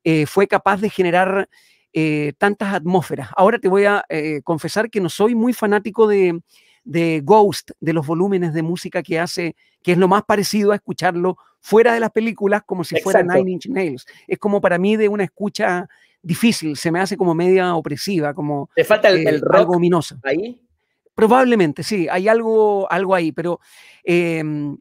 eh, fue capaz de generar eh, tantas atmósferas. Ahora te voy a eh, confesar que no soy muy fanático de, Ghost, de los volúmenes de música que hace, que es lo más parecido a escucharlo fuera de las películas, como si fuera Nine Inch Nails. Es como para mí de una escucha difícil, se me hace como media opresiva, como ¿Te falta el, eh, rock ahí? Probablemente, sí, hay algo, algo ahí, pero em,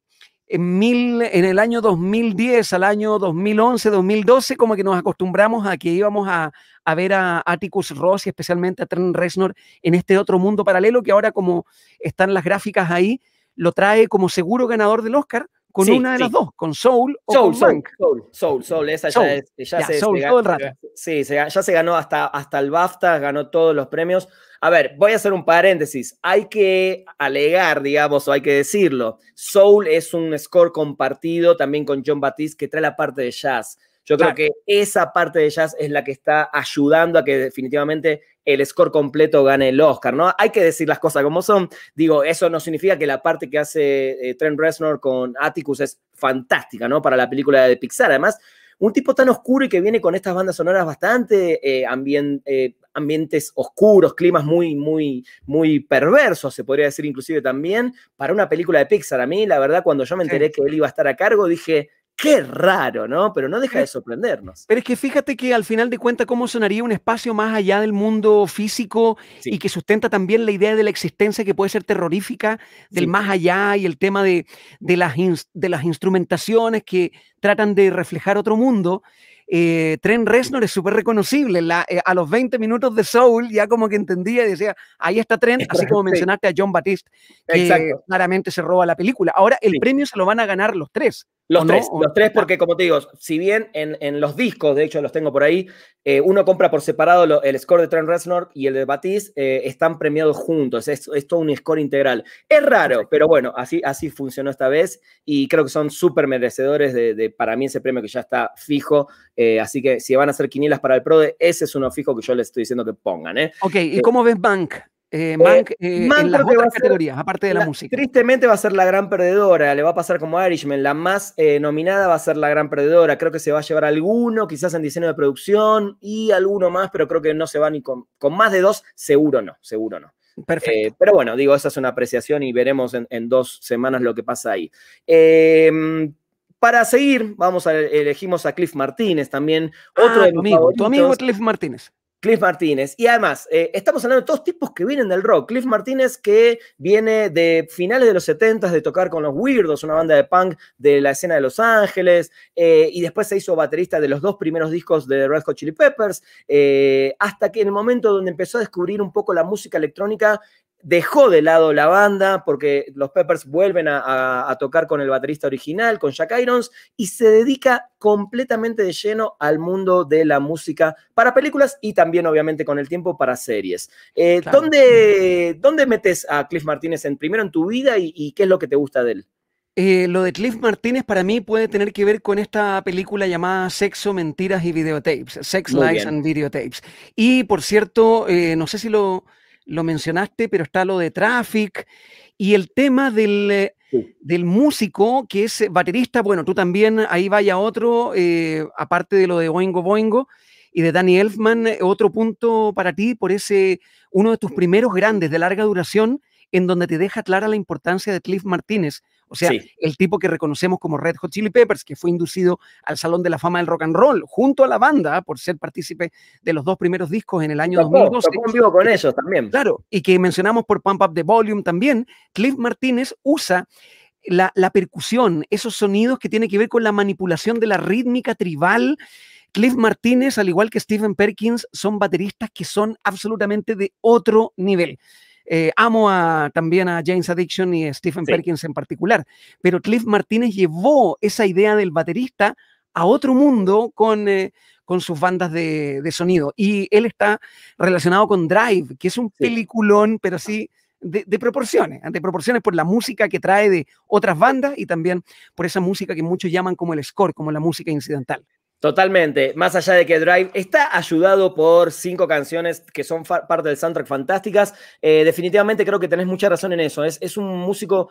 en, mil, en el año 2010 al año 2011, 2012, como que nos acostumbramos a que íbamos a, a ver a Atticus Ross y especialmente a Trent Reznor en este otro mundo paralelo que ahora como están las gráficas ahí, lo trae como seguro ganador del Oscar con una de las dos, con Soul o con Soul, Soul, Soul, esa ya, se, ganó, todo el rato. Sí, ya se ganó hasta, hasta el BAFTA, ganó todos los premios. A ver, voy a hacer un paréntesis. Hay que alegar, digamos, o hay que decirlo. Soul es un score compartido también con John Batiste que trae la parte de jazz. Yo creo que esa parte de jazz es la que está ayudando a que definitivamente el score completo gane el Oscar, ¿no? Hay que decir las cosas como son. Digo, eso no significa que la parte que hace eh, Trent Reznor con Atticus es fantástica, ¿no? Para la película de Pixar. Además, un tipo tan oscuro y que viene con estas bandas sonoras bastante eh, eh, ambientes oscuros, climas muy, muy, muy perversos, se podría decir inclusive también, para una película de Pixar. A mí, la verdad, cuando yo me enteré que él iba a estar a cargo, dije, Qué raro, ¿no? Pero no deja eh, de sorprendernos. Pero es que fíjate que al final de cuentas, ¿cómo sonaría un espacio más allá del mundo físico y que sustenta también la idea de la existencia que puede ser terrorífica, del más allá y el tema de, las, de las instrumentaciones que tratan de reflejar otro mundo? eh, Tren Reznor es súper reconocible. Eh, a los 20 minutos de Soul ya como que entendía y decía, ahí está Tren, así como mencionaste a John Batiste, que claramente se roba la película. Ahora el premio se lo van a ganar los tres. Los tres, los tres porque como te digo, si bien en, los discos, de hecho los tengo por ahí, eh, uno compra por separado el score de Trent Reznor y el de Batiste, eh, están premiados juntos, es, todo un score integral. Es raro, pero bueno, así, así funcionó esta vez y creo que son súper merecedores de, para mí ese premio que ya está fijo eh, así que si van a ser quinielas para el PRODE, ese es uno fijo que yo les estoy diciendo que pongan. ¿eh? Ok, ¿y eh, cómo ves Bank? Bank eh, Bank. en las categorías, aparte de la, música. Tristemente va a ser la gran perdedora, le va a pasar como a Irishman, la más nominada va a ser la gran perdedora, creo que se va a llevar alguno, quizás en diseño de producción y alguno más, pero creo que no se va ni con, más de dos, seguro no, seguro no. Perfecto. pero bueno, digo, esa es una apreciación y veremos en, en dos semanas lo que pasa ahí. Em, para seguir, vamos a elegimos a Cliff Martínez también, ah, otro de amigo, tu amigo Cliff Martínez. Cliff Martínez. Y además, eh, estamos hablando de todos tipos que vienen del rock. Cliff Martínez que viene de finales de los 70 de tocar con los Weirdos, una banda de punk de la escena de Los Ángeles, eh, y después se hizo baterista de los dos primeros discos de Red Hot Chili Peppers, eh, hasta que en el momento donde empezó a descubrir un poco la música electrónica dejó de lado la banda porque los Peppers vuelven a, tocar con el baterista original, con Jack Irons, y se dedica completamente de lleno al mundo de la música para películas y también, obviamente, con el tiempo para series. Eh, ¿dónde, metes a Cliff Martínez en, primero en tu vida y, qué es lo que te gusta de él? Eh, lo de Cliff Martínez para mí puede tener que ver con esta película llamada Sexo, Mentiras y Videotapes, Sex, Lies and Videotapes. Y por cierto, eh, no sé si lo, lo mencionaste, pero está lo de Traffic y el tema del, eh, músico que es eh, baterista. Bueno, tú también ahí vaya otro, eh, aparte de lo de Boingo Boingo y de Danny Elfman, otro punto para ti por ese, uno de tus primeros grandes de larga duración, en donde te deja clara la importancia de Cliff Martínez o sea, el tipo que reconocemos como Red Hot Chili Peppers, que fue inducido al Salón de la Fama del Rock and Roll junto a la banda por ser partícipe de los dos primeros discos en el año 2012. vivo con eso también. Claro, y que mencionamos por Pump Up the Volume también, Cliff Martínez usa la, percusión, esos sonidos que tiene que ver con la manipulación de la rítmica tribal. Cliff Martínez, al igual que Stephen Perkins, son bateristas que son absolutamente de otro nivel. Eh, amo también a James Addiction y a Stephen Perkins en particular, pero Cliff Martínez llevó esa idea del baterista a otro mundo con, eh, sus bandas de, sonido. Y él está relacionado con Drive, que es un peliculón, pero sí de, de, proporciones, de proporciones por la música que trae de otras bandas y también por esa música que muchos llaman como el score, como la música incidental. Totalmente, más allá de que Drive está ayudado por cinco canciones que son parte del soundtrack fantásticas, eh, definitivamente creo que tenés mucha razón en eso, es, es un músico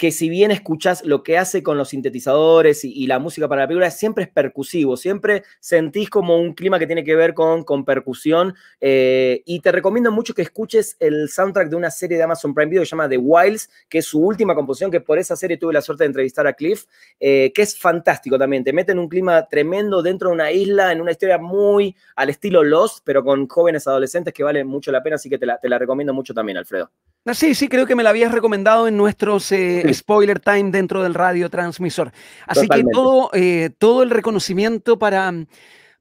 que si bien escuchas lo que hace con los sintetizadores y, la música para la película, siempre es percusivo, siempre sentís como un clima que tiene que ver con, con percusión. Eh, y te recomiendo mucho que escuches el soundtrack de una serie de Amazon Prime Video que se llama The Wilds, que es su última composición, que por esa serie tuve la suerte de entrevistar a Cliff, eh, que es fantástico también. Te mete en un clima tremendo dentro de una isla, en una historia muy al estilo Lost, pero con jóvenes adolescentes que vale mucho la pena, así que te la, te la recomiendo mucho también, Alfredo. Ah, sí, sí, creo que me la habías recomendado en nuestros eh, spoiler time dentro del radio transmisor. Así que todo, eh, todo el reconocimiento para,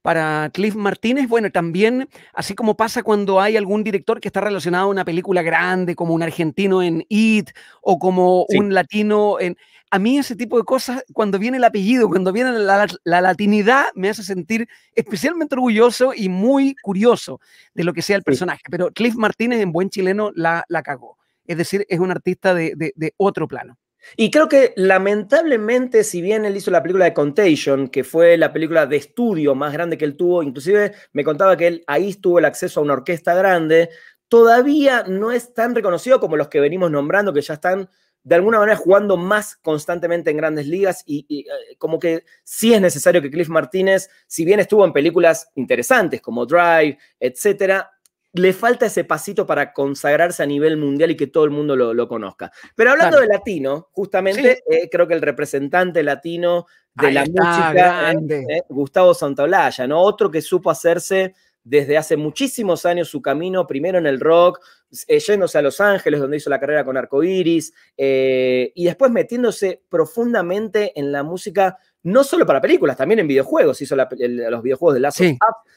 para Cliff Martínez. Bueno, también, así como pasa cuando hay algún director que está relacionado a una película grande, como un argentino en It o como un latino en a mí ese tipo de cosas, cuando viene el apellido, cuando viene la, latinidad, me hace sentir especialmente orgulloso y muy curioso de lo que sea el personaje. Pero Cliff Martínez en buen chileno la, la cagó. Es decir, es un artista de, otro plano. Y creo que lamentablemente, si bien él hizo la película de Contagion, que fue la película de estudio más grande que él tuvo, inclusive me contaba que él ahí tuvo el acceso a una orquesta grande, todavía no es tan reconocido como los que venimos nombrando, que ya están de alguna manera jugando más constantemente en grandes ligas y, eh, como que sí es necesario que Cliff Martínez, si bien estuvo en películas interesantes como Drive, etcétera, le falta ese pasito para consagrarse a nivel mundial y que todo el mundo lo, conozca. Pero hablando de latino, justamente eh, creo que el representante latino de la música, eh, Gustavo Santaolalla, ¿no? Otro que supo hacerse desde hace muchísimos años su camino, primero en el rock, eh, yéndose a Los Ángeles, donde hizo la carrera con Arco Iris, eh, y después metiéndose profundamente en la música, no solo para películas, también en videojuegos. Hizo los videojuegos de Last of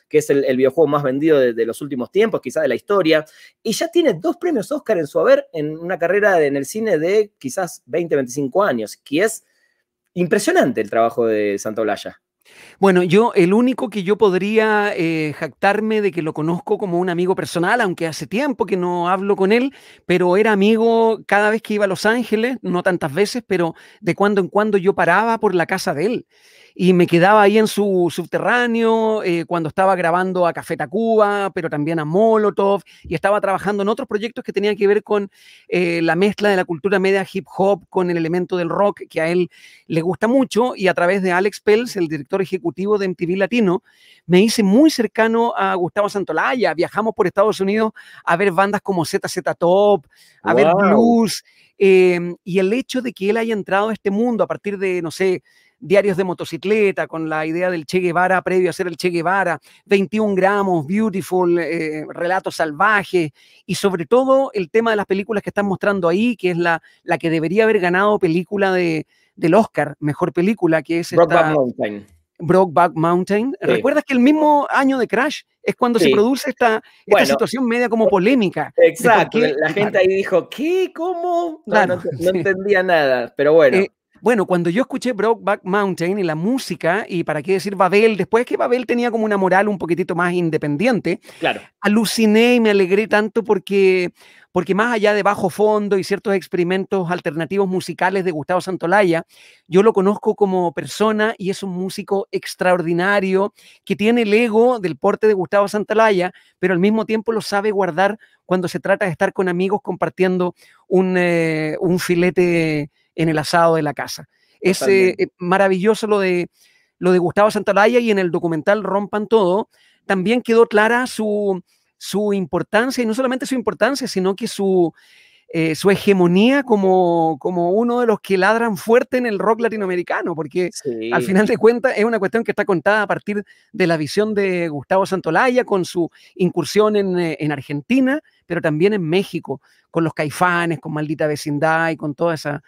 que es el, videojuego más vendido de, los últimos tiempos, quizás de la historia, y ya tiene dos premios Oscar en su haber en una carrera en el cine de quizás 20, 25 años, que es impresionante el trabajo de Santa Olalla. Bueno, yo el único que yo podría eh, jactarme de que lo conozco como un amigo personal, aunque hace tiempo que no hablo con él, pero era amigo cada vez que iba a Los Ángeles, no tantas veces, pero de cuando en cuando yo paraba por la casa de él y me quedaba ahí en su subterráneo eh, cuando estaba grabando a Café Tacuba, pero también a Molotov, y estaba trabajando en otros proyectos que tenían que ver con eh, la mezcla de la cultura media hip hop con el elemento del rock que a él le gusta mucho, y a través de Alex Pels, el director ejecutivo de MTV Latino, me hice muy cercano a Gustavo Santolaya, viajamos por Estados Unidos a ver bandas como ZZ Top, a ver blues, eh, y el hecho de que él haya entrado a este mundo a partir de, no sé, diarios de motocicleta, con la idea del Che Guevara previo a ser el Che Guevara, 21 gramos, Beautiful, eh, relato salvaje y sobre todo el tema de las películas que están mostrando ahí, que es la, la que debería haber ganado película del Oscar, mejor película, que es esta... Mountain. Brokeback Mountain. ¿Recuerdas que el mismo año de Crash es cuando se produce esta, situación media como polémica? Exacto. La gente ahí dijo, ¿qué? ¿Cómo? No, entendía nada, pero bueno. Eh, bueno, cuando yo escuché Brokeback Mountain y la música, y para qué decir Babel, después que Babel tenía como una moral un poquitito más independiente, claro. aluciné y me alegré tanto porque, porque más allá de bajo fondo y ciertos experimentos alternativos musicales de Gustavo Santolaya, yo lo conozco como persona y es un músico extraordinario que tiene el ego del porte de Gustavo Santolaya, pero al mismo tiempo lo sabe guardar cuando se trata de estar con amigos compartiendo un, eh, un filete en el asado de la casa. Es eh, maravilloso lo de, lo de Gustavo Santalaya y en el documental Rompan Todo también quedó clara su, importancia, y no solamente su importancia, sino que su, eh, hegemonía como, uno de los que ladran fuerte en el rock latinoamericano, porque al final de cuentas es una cuestión que está contada a partir de la visión de Gustavo Santolaya con su incursión en, eh, en Argentina, pero también en México, con los caifanes, con Maldita Vecindad y con toda esa,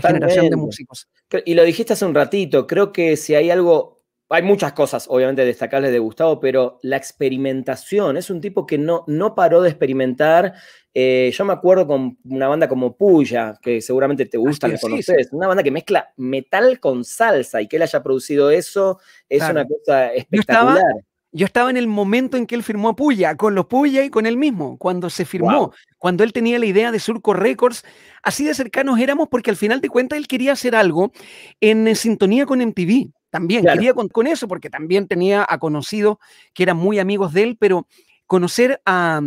generación de músicos. Y lo dijiste hace un ratito, creo que si hay algo, hay muchas cosas obviamente destacables de Gustavo, pero la experimentación, es un tipo que no, no paró de experimentar. Eh, yo me acuerdo con una banda como Puya, que seguramente te gusta, la conoces, una banda que mezcla metal con salsa y que él haya producido eso, es una cosa espectacular. Yo estaba en el momento en que él firmó a Puya, con los Puya y con él mismo, cuando se firmó, cuando él tenía la idea de Surco Records. Así de cercanos éramos porque al final de cuentas él quería hacer algo en, sintonía con MTV. También quería con, eso, porque también tenía a conocidos que eran muy amigos de él, pero conocer a,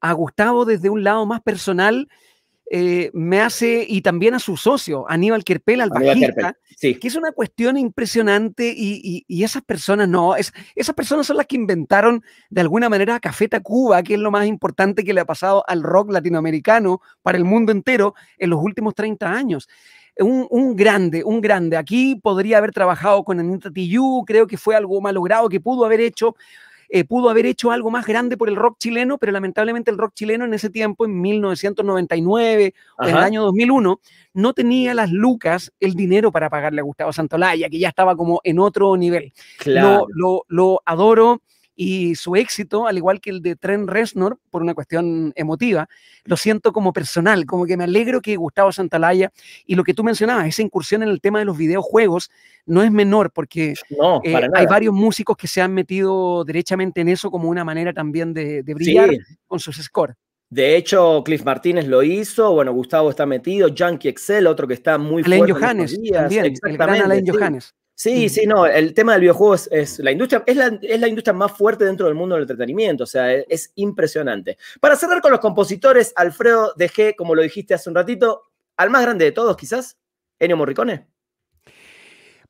a Gustavo desde un lado más personal eh, me hace, y también a su socio, Aníbal Kerpel, al bajista, que es una cuestión impresionante y, esas personas no, es, esas personas son las que inventaron de alguna manera cafeta Café Tacuba, que es lo más importante que le ha pasado al rock latinoamericano para el mundo entero en los últimos 30 años. Un, grande, un grande. Aquí podría haber trabajado con Anita Tijoux, creo que fue algo malogrado que pudo haber hecho, eh, pudo haber hecho algo más grande por el rock chileno, pero lamentablemente el rock chileno en ese tiempo, en 1999 o en el año 2001, no tenía las lucas, el dinero para pagarle a Gustavo Santolaya, que ya estaba como en otro nivel. lo adoro y su éxito, al igual que el de Trent Reznor, por una cuestión emotiva, lo siento como personal, como que me alegro que Gustavo Santalaya y lo que tú mencionabas, esa incursión en el tema de los videojuegos, no es menor porque eh, hay varios músicos que se han metido derechamente en eso como una manera también de, brillar con sus scores. De hecho, Cliff Martínez lo hizo, bueno, Gustavo está metido, Junkie Excel, otro que está muy fuerte Johannes, también, el gran Alain Johannes. Sí, mm. sí, no, el tema del videojuego es, la industria, es la, industria más fuerte dentro del mundo del entretenimiento, o sea, e, es, impresionante. Para cerrar con los compositores, Alfredo dejé, como lo dijiste hace un ratito, al más grande de todos quizás, Ennio Morricone.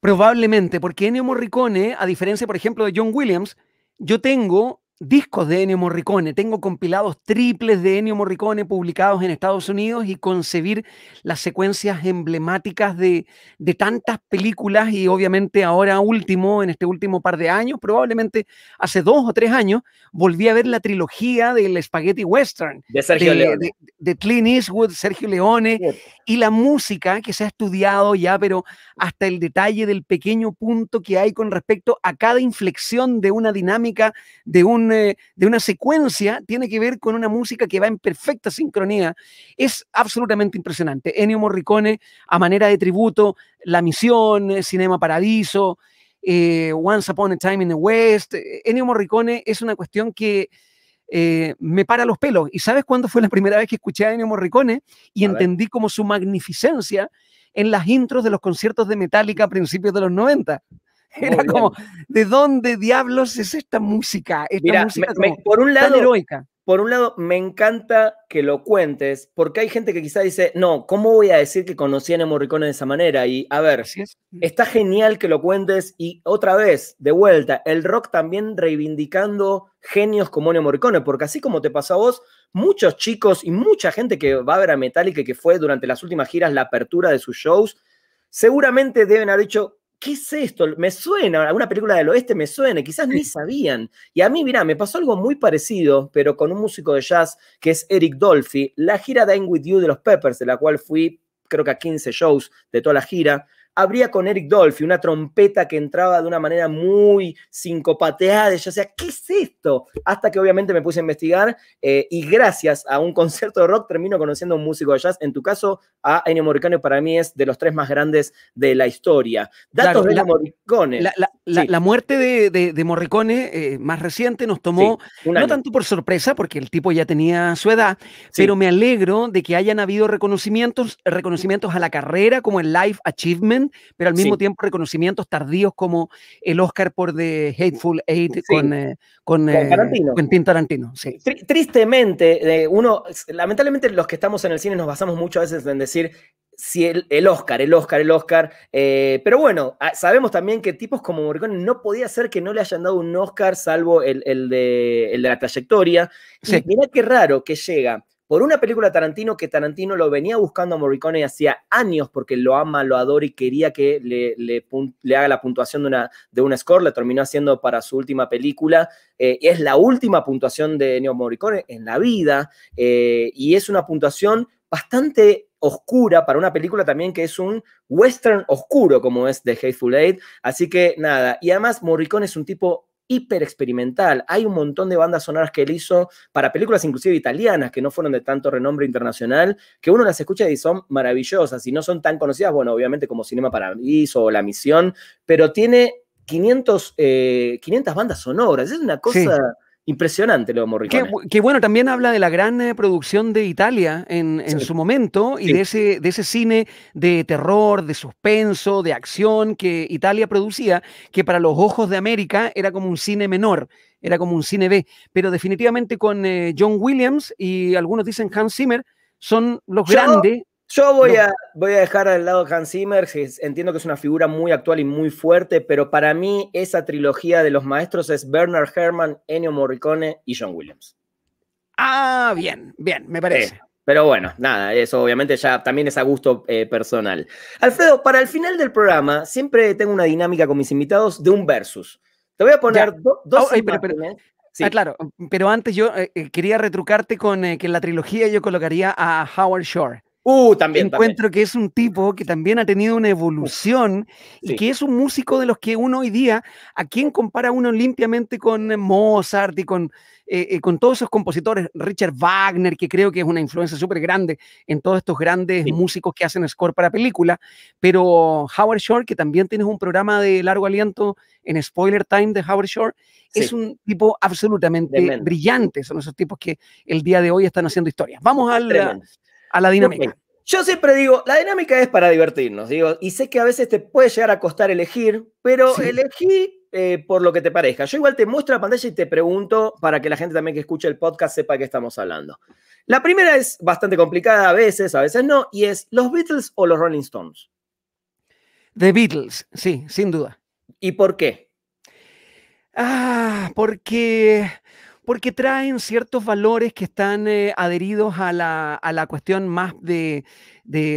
Probablemente, porque Ennio Morricone, a diferencia, por ejemplo, de John Williams, yo tengo discos de Ennio Morricone, tengo compilados triples de Ennio Morricone publicados en Estados Unidos y concebir las secuencias emblemáticas de, tantas películas y obviamente ahora último, en este último par de años, probablemente hace dos o tres años, volví a ver la trilogía del Spaghetti Western de, Sergio Clint Eastwood, Sergio Leone y la música que se ha estudiado ya, pero hasta el detalle del pequeño punto que hay con respecto a cada inflexión de una dinámica de un eh, de una secuencia tiene que ver con una música que va en perfecta sincronía. Es absolutamente impresionante. Ennio Morricone, a manera de tributo, La Misión, eh, Cinema Paradiso, eh, Once Upon a Time in the West. Ennio Morricone es una cuestión que me para los pelos. ¿Y sabes cuándo fue la primera vez que escuché a Ennio Morricone? Y entendí como su magnificencia en las intros de los conciertos de Metallica a principios de los 90. Era como, ¿de dónde diablos es esta música? música por un lado, heroica. Por un lado, me encanta que lo cuentes, porque hay gente que quizá dice, no, ¿cómo voy a decir que conocí a Nemo Morricone de esa manera? Y a ver, está genial que lo cuentes y otra vez, de vuelta, el rock también reivindicando genios como Nemo Morricone, porque así como te pasa a vos, muchos chicos y mucha gente que va a ver a Metallica, que fue durante las últimas giras la apertura de sus shows, seguramente deben haber hecho ¿qué es esto? Me suena, alguna película del oeste me suena, quizás ni sabían. Y a mí, mirá, me pasó algo muy parecido, pero con un músico de jazz que es Eric Dolphy, la gira Dying With You de los Peppers, de la cual fui creo que a 15 shows de toda la gira, abría con Eric Dolphy, una trompeta que entraba de una manera muy sincopateada, ya sea, ¿qué es esto? Hasta que obviamente me puse a investigar eh, y gracias a un concierto de rock termino conociendo a un músico de jazz, en tu caso a Ennio Morricone para mí es de los tres más grandes de la historia. Datos de la, Morricone. La, muerte de, Morricone eh, más reciente nos tomó, no tanto por sorpresa, porque el tipo ya tenía su edad, pero me alegro de que hayan habido reconocimientos, reconocimientos a la carrera como el Life Achievement pero al mismo tiempo reconocimientos tardíos como el Oscar por The Hateful Eight con, Tarantino. tristemente, uno, lamentablemente los que estamos en el cine nos basamos muchas veces en decir si el, Oscar, el Oscar, el Oscar. Eh, pero bueno, ah, sabemos también que tipos como Morricone no podía ser que no le hayan dado un Oscar, salvo el, de, la trayectoria. Y mirá qué raro que llega por una película Tarantino que Tarantino lo venía buscando a Morricone hacía años porque lo ama, lo adora y quería que le, haga la puntuación de una, de una score, la terminó haciendo para su última película, eh, y es la última puntuación de Neo Morricone en la vida, eh, y es una puntuación bastante oscura para una película también que es un western oscuro como es The Hateful Eight, así que nada, y además Morricone es un tipo hiper experimental. Hay un montón de bandas sonoras que él hizo para películas inclusive italianas que no fueron de tanto renombre internacional, que uno las escucha y son maravillosas y no son tan conocidas, bueno, obviamente como Cinema Paradiso o La Misión, pero tiene 500, 500 eh, bandas sonoras. Es una cosa... Impresionante lo de Morricone. Que, bueno, también habla de la gran eh, producción de Italia en, su momento y de, ese, de ese cine de terror, de suspenso, de acción que Italia producía, que para los ojos de América era como un cine menor, era como un cine B. Pero definitivamente con eh, John Williams y algunos dicen Hans Zimmer son los grandes yo voy, a, voy a dejar al lado Hans Zimmer, que entiendo que es una figura muy actual y muy fuerte, pero para mí esa trilogía de los maestros es Bernard Herrmann, Ennio Morricone y John Williams. Ah, bien, bien, me parece. pero bueno, nada, eso obviamente ya también es a gusto eh, personal. Alfredo, para el final del programa siempre tengo una dinámica con mis invitados de un versus. Te voy a poner dos... Oh, sí. Ah, claro, pero antes yo eh, eh, quería retrucarte con que en la trilogía yo colocaría a Howard Shore. Uh, también. Encuentro que es un tipo que también ha tenido una evolución y que es un músico de los que uno hoy día, ¿a quién compara uno limpiamente con eh, Mozart y con, eh, eh, con todos esos compositores? Richard Wagner, que creo que es una influencia súper grande en todos estos grandes músicos que hacen score para película, pero Howard Shore, que también tienes un programa de largo aliento en Spoiler Time de Howard Shore, es un tipo absolutamente brillante. Son esos tipos que el día de hoy están haciendo historias. Vamos al a la dinámica. Yo siempre digo, la dinámica es para divertirnos, digo, y sé que a veces te puede llegar a costar elegir, pero elegí eh, por lo que te parezca. Yo igual te muestro la pantalla y te pregunto para que la gente también que escuche el podcast sepa de qué estamos hablando. La primera es bastante complicada a veces, a veces no, y es los Beatles o los Rolling Stones. The Beatles, sí, sin duda. ¿Y por qué? Ah, porque porque traen ciertos valores que están eh, adheridos a la, cuestión más de,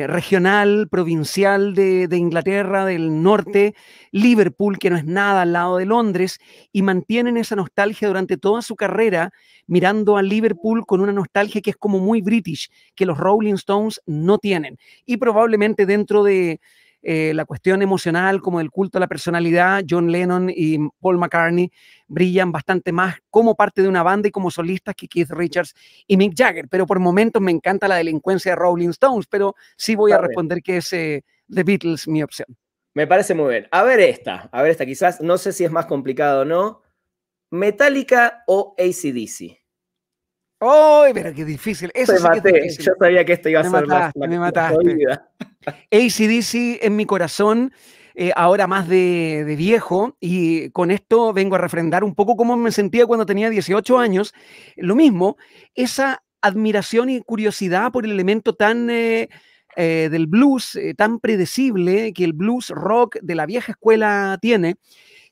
regional, provincial de, de, Inglaterra, del norte, Liverpool, que no es nada al lado de Londres, y mantienen esa nostalgia durante toda su carrera, mirando a Liverpool con una nostalgia que es como muy british, que los Rolling Stones no tienen. Y probablemente dentro de eh, la cuestión emocional como el culto a la personalidad, John Lennon y Paul McCartney brillan bastante más como parte de una banda y como solistas que Keith Richards y Mick Jagger. Pero por momentos me encanta la delincuencia de Rolling Stones, pero sí voy a responder que es eh, The Beatles mi opción. Me parece muy bien. A ver esta, a ver esta, quizás no sé si es más complicado o no. Metallica o ACDC. ¡Ay, pero qué difícil! Eso Yo sabía que esto iba a ser mataste, la, me mataste. ACDC en mi corazón, eh, ahora más de, de, viejo, y con esto vengo a refrendar un poco cómo me sentía cuando tenía 18 años. Lo mismo, esa admiración y curiosidad por el elemento tan... Eh, eh, del blues tan predecible que el blues rock de la vieja escuela tiene,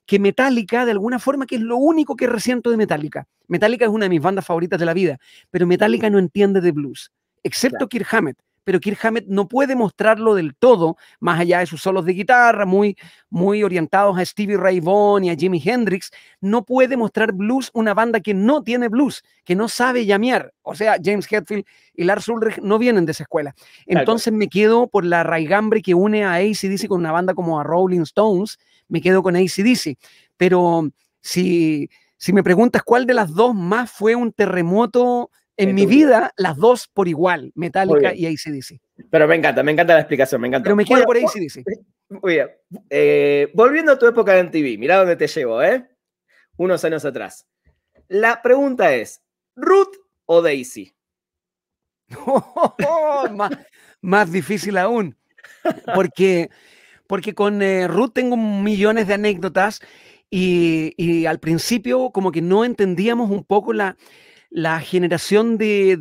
que Metallica, de alguna forma, que es lo único que resiento de Metallica. Metallica es una de mis bandas favoritas de la vida, pero Metallica no entiende de blues, excepto Kirk Hammett. Pero Kirk Hammett no puede mostrarlo del todo, más allá de sus solos de guitarra, muy, muy orientados a Stevie Ray Vaughan y a Jimi Hendrix. No puede mostrar blues una banda que no tiene blues, que no sabe llamear. O sea, James Hetfield y Lars Ulrich no vienen de esa escuela. Entonces me quedo por la raigambre que une a ACDC con una banda como a Rolling Stones, me quedo con ACDC. Pero si, si me preguntas cuál de las dos más fue un terremoto en mi vida, las dos por igual, Metallica y ACDC. Pero me encanta, me encanta la explicación, me encanta. Pero me quedo por ACDC. Eh, muy bien. Eh, volviendo a tu época en TV, mira dónde te llevo, ¿eh? Unos años atrás. La pregunta es, ¿Ruth o Daisy? Oh, oh, oh, más difícil aún, porque porque con eh, Ruth tengo millones de anécdotas y, al principio como que no entendíamos un poco la, la generación de,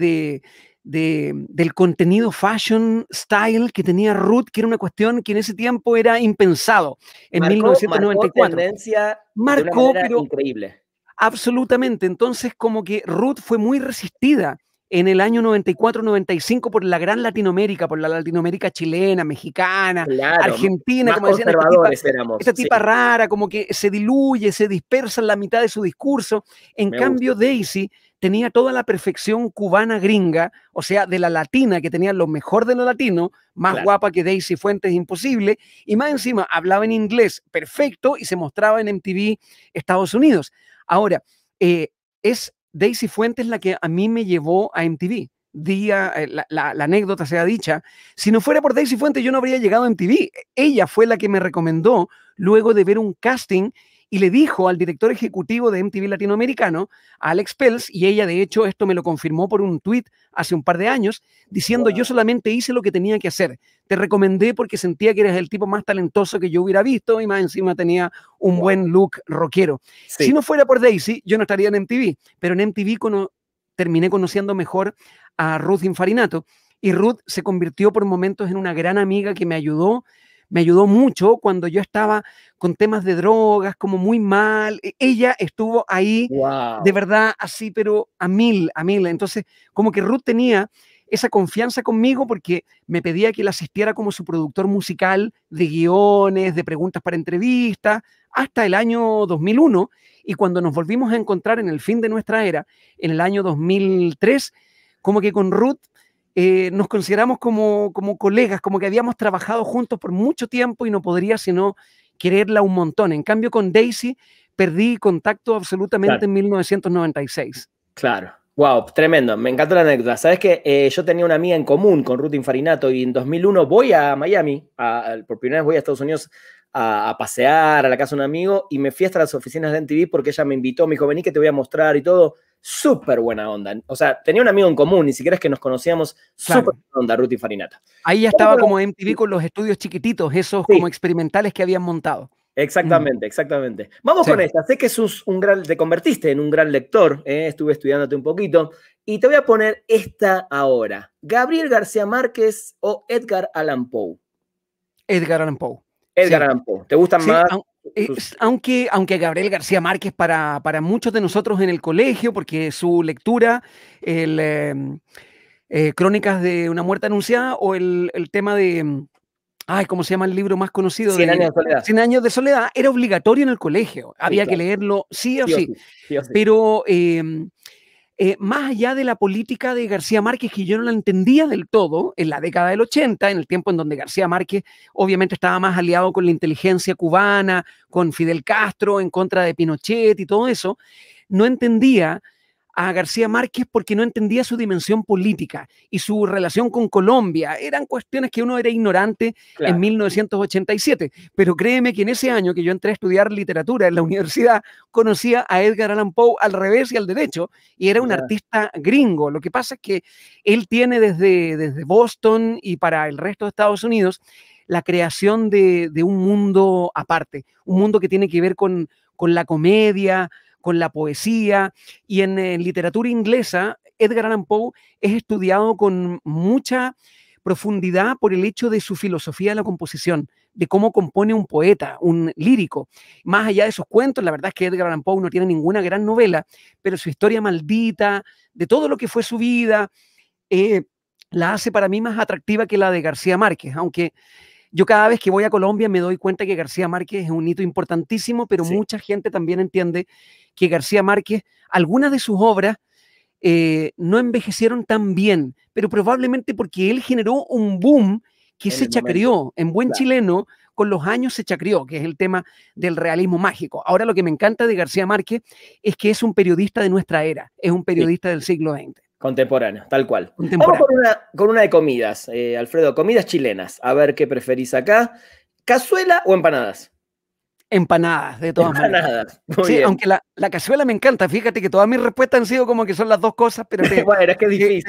de, del contenido fashion style que tenía Ruth, que era una cuestión que en ese tiempo era impensado, en 1994. Marcó, pero increíble. Absolutamente, entonces como que Ruth fue muy resistida en el año 94-95 por la gran Latinoamérica, por la Latinoamérica chilena, mexicana, argentina, como decían, esta tipa, rara, como que se diluye, se dispersa en la mitad de su discurso. En cambio, Daisy tenía toda la perfección cubana gringa, o sea, de la latina, que tenía lo mejor de lo latino, más guapa que Daisy Fuentes imposible, y más encima hablaba en inglés perfecto y se mostraba en MTV Estados Unidos. Ahora, eh, es Daisy Fuentes la que a mí me llevó a MTV. Día, eh, la, la, anécdota sea dicha, si no fuera por Daisy Fuentes yo no habría llegado a MTV. Ella fue la que me recomendó luego de ver un casting y le dijo al director ejecutivo de MTV latinoamericano, Alex Pels, y ella de hecho esto me lo confirmó por un tweet hace un par de años, diciendo yo solamente hice lo que tenía que hacer, te recomendé porque sentía que eres el tipo más talentoso que yo hubiera visto y más encima tenía un buen look rockero. Si no fuera por Daisy, yo no estaría en MTV, pero en MTV terminé conociendo mejor a Ruth Infarinato y Ruth se convirtió por momentos en una gran amiga que me ayudó me ayudó mucho cuando yo estaba con temas de drogas, como muy mal. E, ella estuvo ahí, de verdad, así, pero a mil, a mil. Entonces, como que Ruth tenía esa confianza conmigo porque me pedía que la asistiera como su productor musical de guiones, de preguntas para entrevistas, hasta el año 2001. Y cuando nos volvimos a encontrar en el fin de nuestra era, en el año 2003, como que con Ruth eh, nos consideramos como, como colegas, como que habíamos trabajado juntos por mucho tiempo y no podría sino quererla un montón. En cambio, con Daisy perdí contacto absolutamente en 1996. Claro. Wow, tremendo. Me encanta la anécdota. Sabes que eh, yo tenía una amiga en común con Ruth Infarinato y en 2001 voy a Miami, por primera vez voy a Estados Unidos a, pasear a la casa de un amigo y me fiesta hasta las oficinas de NTV porque ella me invitó, me dijo, vení que te voy a mostrar y todo súper buena onda. O sea, tenía un amigo en común, ni siquiera es que nos conocíamos, súper buena onda, Ruti Farinata. Ahí ya estaba como MTV con los estudios chiquititos, esos como experimentales que habían montado. Exactamente, mm. exactamente. Vamos con esta. Sé que sos un gran, te convertiste en un gran lector, eh, estuve estudiándote un poquito, y te voy a poner esta ahora. Gabriel García Márquez o Edgar Allan Poe. Edgar Allan Poe. Edgar Allan Poe. ¿Te gustan más? Eh, aunque, aunque Gabriel García Márquez para, muchos de nosotros en el colegio, porque su lectura, el, em, eh, Crónicas de una muerte anunciada o el, tema de... Em, ay, ¿cómo se llama el libro más conocido? Cien años de soledad. Cien años de soledad era obligatorio en el colegio. Había que leerlo sí o sí. Pero em, eh, más allá de la política de García Márquez, que yo no la entendía del todo en la década del 80, en el tiempo en donde García Márquez obviamente estaba más aliado con la inteligencia cubana, con Fidel Castro, en contra de Pinochet y todo eso, no entendía a García Márquez porque no entendía su dimensión política y su relación con Colombia. Eran cuestiones que uno era ignorante en 1987. Pero créeme que en ese año que yo entré a estudiar literatura en la universidad, conocía a Edgar Allan Poe al revés y al derecho, y era un artista gringo. Lo que pasa es que él tiene desde, desde Boston y para el resto de Estados Unidos la creación de, de un mundo aparte, un mundo que tiene que ver con, con la comedia, con la poesía y en literatura inglesa, Edgar Allan Poe es estudiado con mucha profundidad por el hecho de su filosofía de la composición, de cómo compone un poeta, un lírico. Más allá de sus cuentos, la verdad es que Edgar Allan Poe no tiene ninguna gran novela, pero su historia maldita, de todo lo que fue su vida, eh, la hace para mí más atractiva que la de García Márquez, aunque yo cada vez que voy a Colombia me doy cuenta que García Márquez es un hito importantísimo, pero mucha gente también entiende que García Márquez, algunas de sus obras eh, no envejecieron tan bien, pero probablemente porque él generó un boom que se chacrió, en buen chileno, con los años se chacrió, que es el tema del realismo mágico. Ahora lo que me encanta de García Márquez es que es un periodista de nuestra era, es un periodista del siglo XX. Contemporáneo, tal cual. Vamos con una, de comidas, eh, Alfredo, comidas chilenas. A ver qué preferís acá. ¿Cazuela o empanadas? Empanadas, de todas empanadas. sí, aunque la, cazuela me encanta, fíjate que todas mis respuestas han sido como que son las dos cosas, pero te,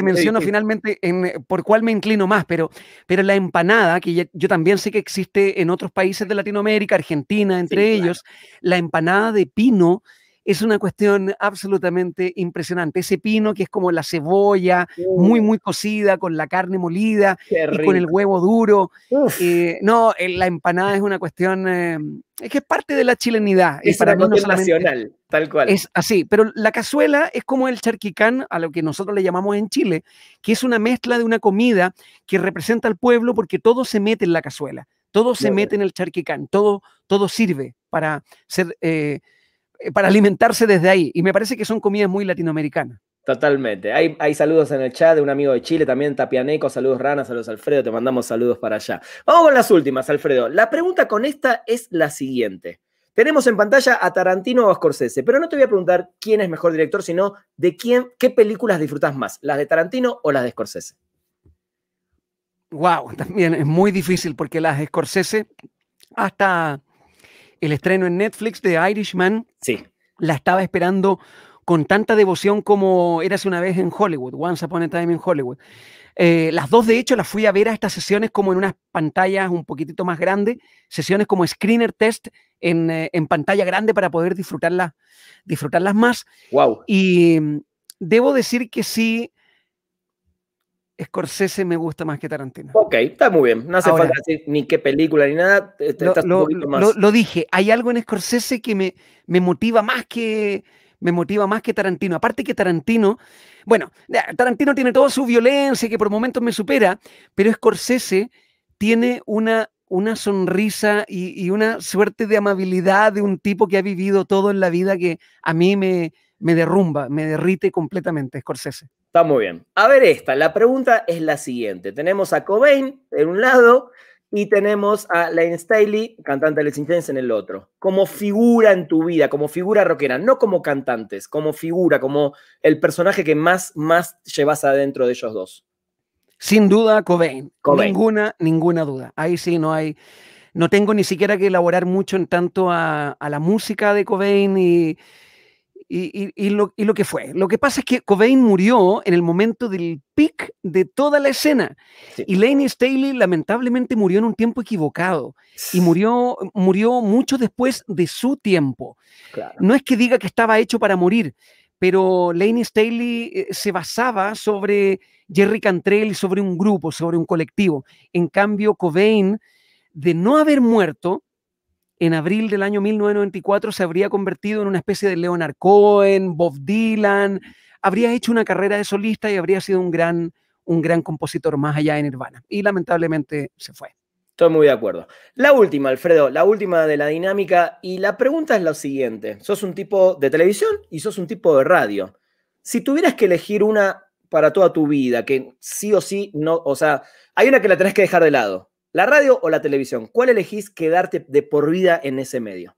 menciono finalmente por cuál me inclino más, pero, pero la empanada, que yo también sé que existe en otros países de Latinoamérica, Argentina, entre ellos, la empanada de pino es una cuestión absolutamente impresionante. Ese pino que es como la cebolla, muy, muy cocida, con la carne molida con el huevo duro. Eh, no, eh, la empanada es una cuestión, eh, es que es parte de la chilenidad. Es, para nacional, tal cual. Es así, pero la cazuela es como el charquicán, a lo que nosotros le llamamos en Chile, que es una mezcla de una comida que representa al pueblo porque todo se mete en la cazuela, todo se mete en el charquicán, todo, todo sirve para ser... Eh, para alimentarse desde ahí. Y me parece que son comidas muy latinoamericanas. Totalmente. Hay, saludos en el chat de un amigo de Chile, también Tapianeco. Saludos Rana, saludos Alfredo, te mandamos saludos para allá. Vamos con las últimas, Alfredo. La pregunta con esta es la siguiente. Tenemos en pantalla a Tarantino o a Scorsese, pero no te voy a preguntar quién es mejor director, sino de quién, qué películas disfrutas más, las de Tarantino o las de Scorsese. Wow, también es muy difícil porque las de Scorsese hasta el estreno en Netflix de Irishman. Sí. La estaba esperando con tanta devoción como eras una vez en Hollywood, Once Upon a Time in Hollywood. Eh, las dos, de hecho, las fui a ver a estas sesiones como en unas pantallas un poquitito más grandes, sesiones como screener test en, eh, pantalla grande para poder disfrutarlas, disfrutarlas más. Wow. Y mm, debo decir que sí, Scorsese me gusta más que Tarantino. Ok, está muy bien. No hace falta decir ni qué película ni nada. Lo, dije, hay algo en Scorsese que me, me motiva más que me motiva más que Tarantino. Aparte que Tarantino, bueno, Tarantino tiene toda su violencia que por momentos me supera, pero Scorsese tiene una, una sonrisa y, una suerte de amabilidad de un tipo que ha vivido todo en la vida que a mí me, me derrumba, me derrite completamente, Scorsese. Está muy bien. A ver esta, la pregunta es la siguiente. Tenemos a Cobain en un lado y tenemos a Lane Staley, cantante de Les in en el otro. Como figura en tu vida, como figura rockera, no como cantantes, como figura, como el personaje que más, más llevas adentro de ellos dos. Sin duda, Cobain. Cobain. Ninguna, ninguna duda. Ahí sí no hay no tengo ni siquiera que elaborar mucho en tanto a la música de Cobain y, y, lo, que fue. Lo que pasa es que Cobain murió en el momento del pic de toda la escena. Y Lane Staley lamentablemente murió en un tiempo equivocado. Y murió, mucho después de su tiempo. No es que diga que estaba hecho para morir, pero Lane Staley eh, se basaba sobre Jerry Cantrell y sobre un grupo, sobre un colectivo. En cambio, Cobain, de no haber muerto, en abril del año 1994 se habría convertido en una especie de Leonard Cohen, Bob Dylan, habría hecho una carrera de solista y habría sido un gran, un gran compositor más allá en Nirvana. Y lamentablemente se fue. Estoy muy de acuerdo. La última, Alfredo, la última de la dinámica y la pregunta es la siguiente. Sos un tipo de televisión y sos un tipo de radio. Si tuvieras que elegir una para toda tu vida, que sí o sí no, o sea, hay una que la tenés que dejar de lado, ¿La radio o la televisión? ¿Cuál elegís quedarte de por vida en ese medio?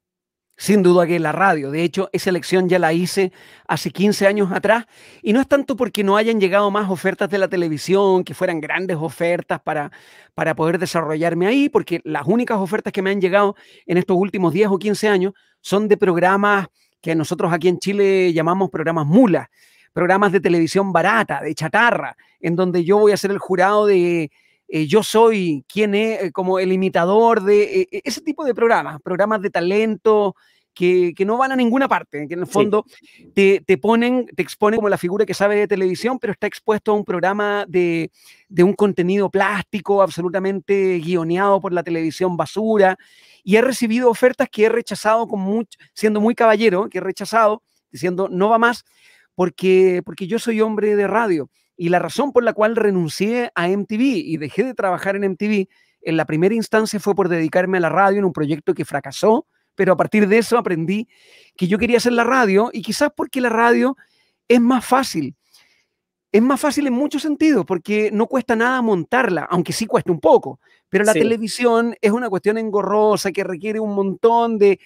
Sin duda que la radio. De hecho, esa elección ya la hice hace 15 años atrás. Y no es tanto porque no hayan llegado más ofertas de la televisión, que fueran grandes ofertas para, para poder desarrollarme ahí, porque las únicas ofertas que me han llegado en estos últimos 10 o 15 años son de programas que nosotros aquí en Chile llamamos programas mula, programas de televisión barata, de chatarra, en donde yo voy a ser el jurado de eh, yo Soy, quien es, eh, como el imitador de eh, ese tipo de programas, programas de talento. Que, no van a ninguna parte, que en el fondo te, ponen, te exponen como la figura que sabe de televisión, pero está expuesto a un programa de, un contenido plástico absolutamente guioneado por la televisión basura, y he recibido ofertas que he rechazado con mucho, siendo muy caballero, que he rechazado, diciendo no va más, porque, porque yo soy hombre de radio. Y la razón por la cual renuncié a MTV y dejé de trabajar en MTV en la primera instancia fue por dedicarme a la radio en un proyecto que fracasó, pero a partir de eso aprendí que yo quería hacer la radio y quizás porque la radio es más fácil. Es más fácil en muchos sentidos porque no cuesta nada montarla, aunque sí cuesta un poco, pero la televisión es una cuestión engorrosa que requiere un montón de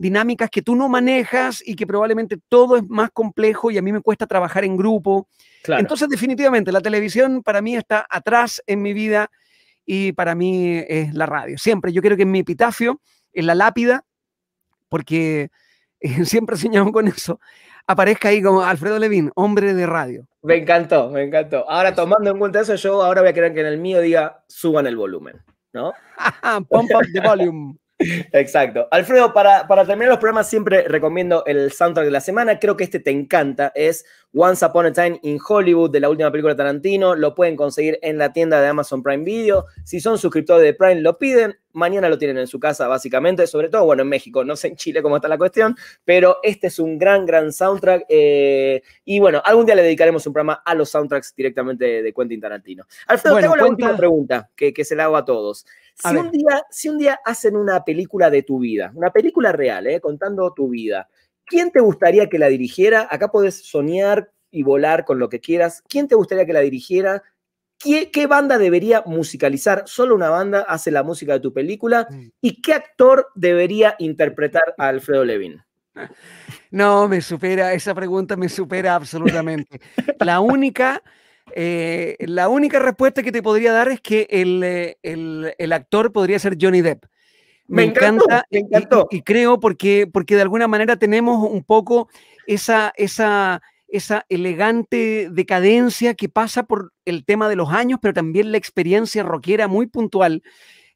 dinámicas que tú no manejas y que probablemente todo es más complejo y a mí me cuesta trabajar en grupo. Entonces, definitivamente, la televisión para mí está atrás en mi vida y para mí es la radio. Siempre, yo creo que en mi epitafio, en la lápida, porque eh, siempre soñamos con eso, aparezca ahí como Alfredo Levin hombre de radio. Me encantó, me encantó. Ahora, tomando en cuenta eso, yo ahora voy a querer que en el mío diga, suban el volumen, ¿no? Pump up the volume. Exacto. Alfredo, para, para terminar los programas siempre recomiendo el soundtrack de la semana. Creo que este te encanta. Es Once Upon a Time in Hollywood, de la última película de Tarantino. Lo pueden conseguir en la tienda de Amazon Prime Video. Si son suscriptores de Prime, lo piden. Mañana lo tienen en su casa, básicamente. Sobre todo, bueno, en México, no sé en Chile cómo está la cuestión. Pero este es un gran, gran soundtrack. Eh, y bueno, algún día le dedicaremos un programa a los soundtracks directamente de, Quentin Tarantino. Alfredo, final tengo última pregunta que, se la hago a todos. Si un, día, hacen una película de tu vida, una película real, eh, contando tu vida, ¿Quién te gustaría que la dirigiera? Acá podés soñar y volar con lo que quieras. ¿Quién te gustaría que la dirigiera? ¿Qué, banda debería musicalizar? Solo una banda hace la música de tu película. Mm. ¿Y qué actor debería interpretar a Alfredo Levin? No, me supera, esa pregunta me supera absolutamente. La única, eh, la única respuesta que te podría dar es que el eh, actor podría ser Johnny Depp. Me, encanta Y, creo porque, porque de alguna manera tenemos un poco esa, esa, esa elegante decadencia que pasa por el tema de los años, pero también la experiencia rockera muy puntual.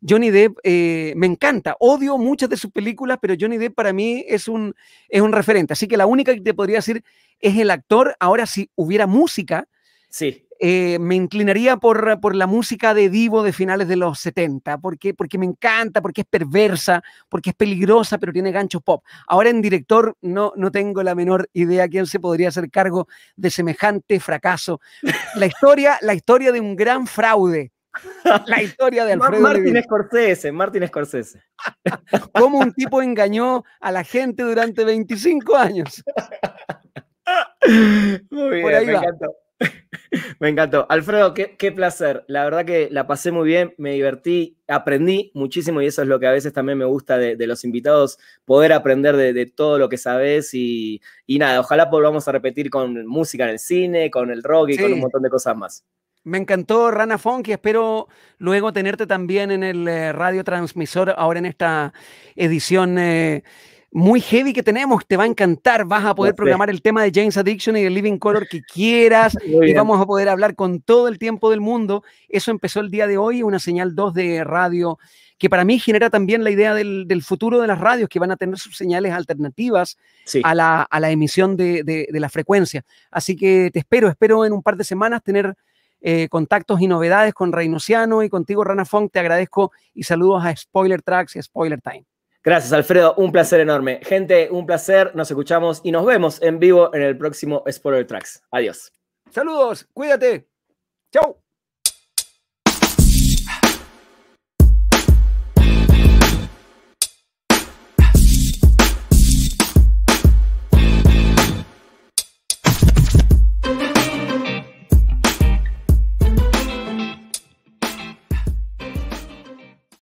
Johnny Depp eh, me encanta, odio muchas de sus películas, pero Johnny Depp para mí es un, es un referente. Así que la única que te podría decir es el actor. Ahora, si hubiera música, sí. Eh, me inclinaría por, por la música de Divo de finales de los 70, porque, porque me encanta, porque es perversa, porque es peligrosa, pero tiene ganchos pop. Ahora en director no, no tengo la menor idea quién se podría hacer cargo de semejante fracaso. La historia, la historia de un gran fraude. La historia de Alfredo Martin Scorsese, Martin Scorsese. Cómo un tipo engañó a la gente durante 25 años. Muy bien, me Me encantó. Alfredo, qué, placer. La verdad que la pasé muy bien, me divertí, aprendí muchísimo y eso es lo que a veces también me gusta de, los invitados, poder aprender de, todo lo que sabes y, nada, ojalá volvamos a repetir con música en el cine, con el rock y con un montón de cosas más. Me encantó Rana y espero luego tenerte también en el eh, radiotransmisor ahora en esta edición. Eh, muy heavy que tenemos. Te va a encantar. Vas a poder programar el tema de James Addiction y el Living Color que quieras. Y vamos a poder hablar con todo el tiempo del mundo. Eso empezó el día de hoy, una señal 2 de radio que para mí genera también la idea del, futuro de las radios, que van a tener sus señales alternativas a, la, emisión de, la frecuencia. Así que te espero, espero en un par de semanas tener eh, contactos y novedades con Oceano y contigo, Rana Fong Te agradezco y saludos a Spoiler Tracks y Spoiler Time. Gracias, Alfredo. Un placer enorme. Gente, un placer. Nos escuchamos y nos vemos en vivo en el próximo Spoiler Tracks. Adiós. Saludos. Cuídate. Chau.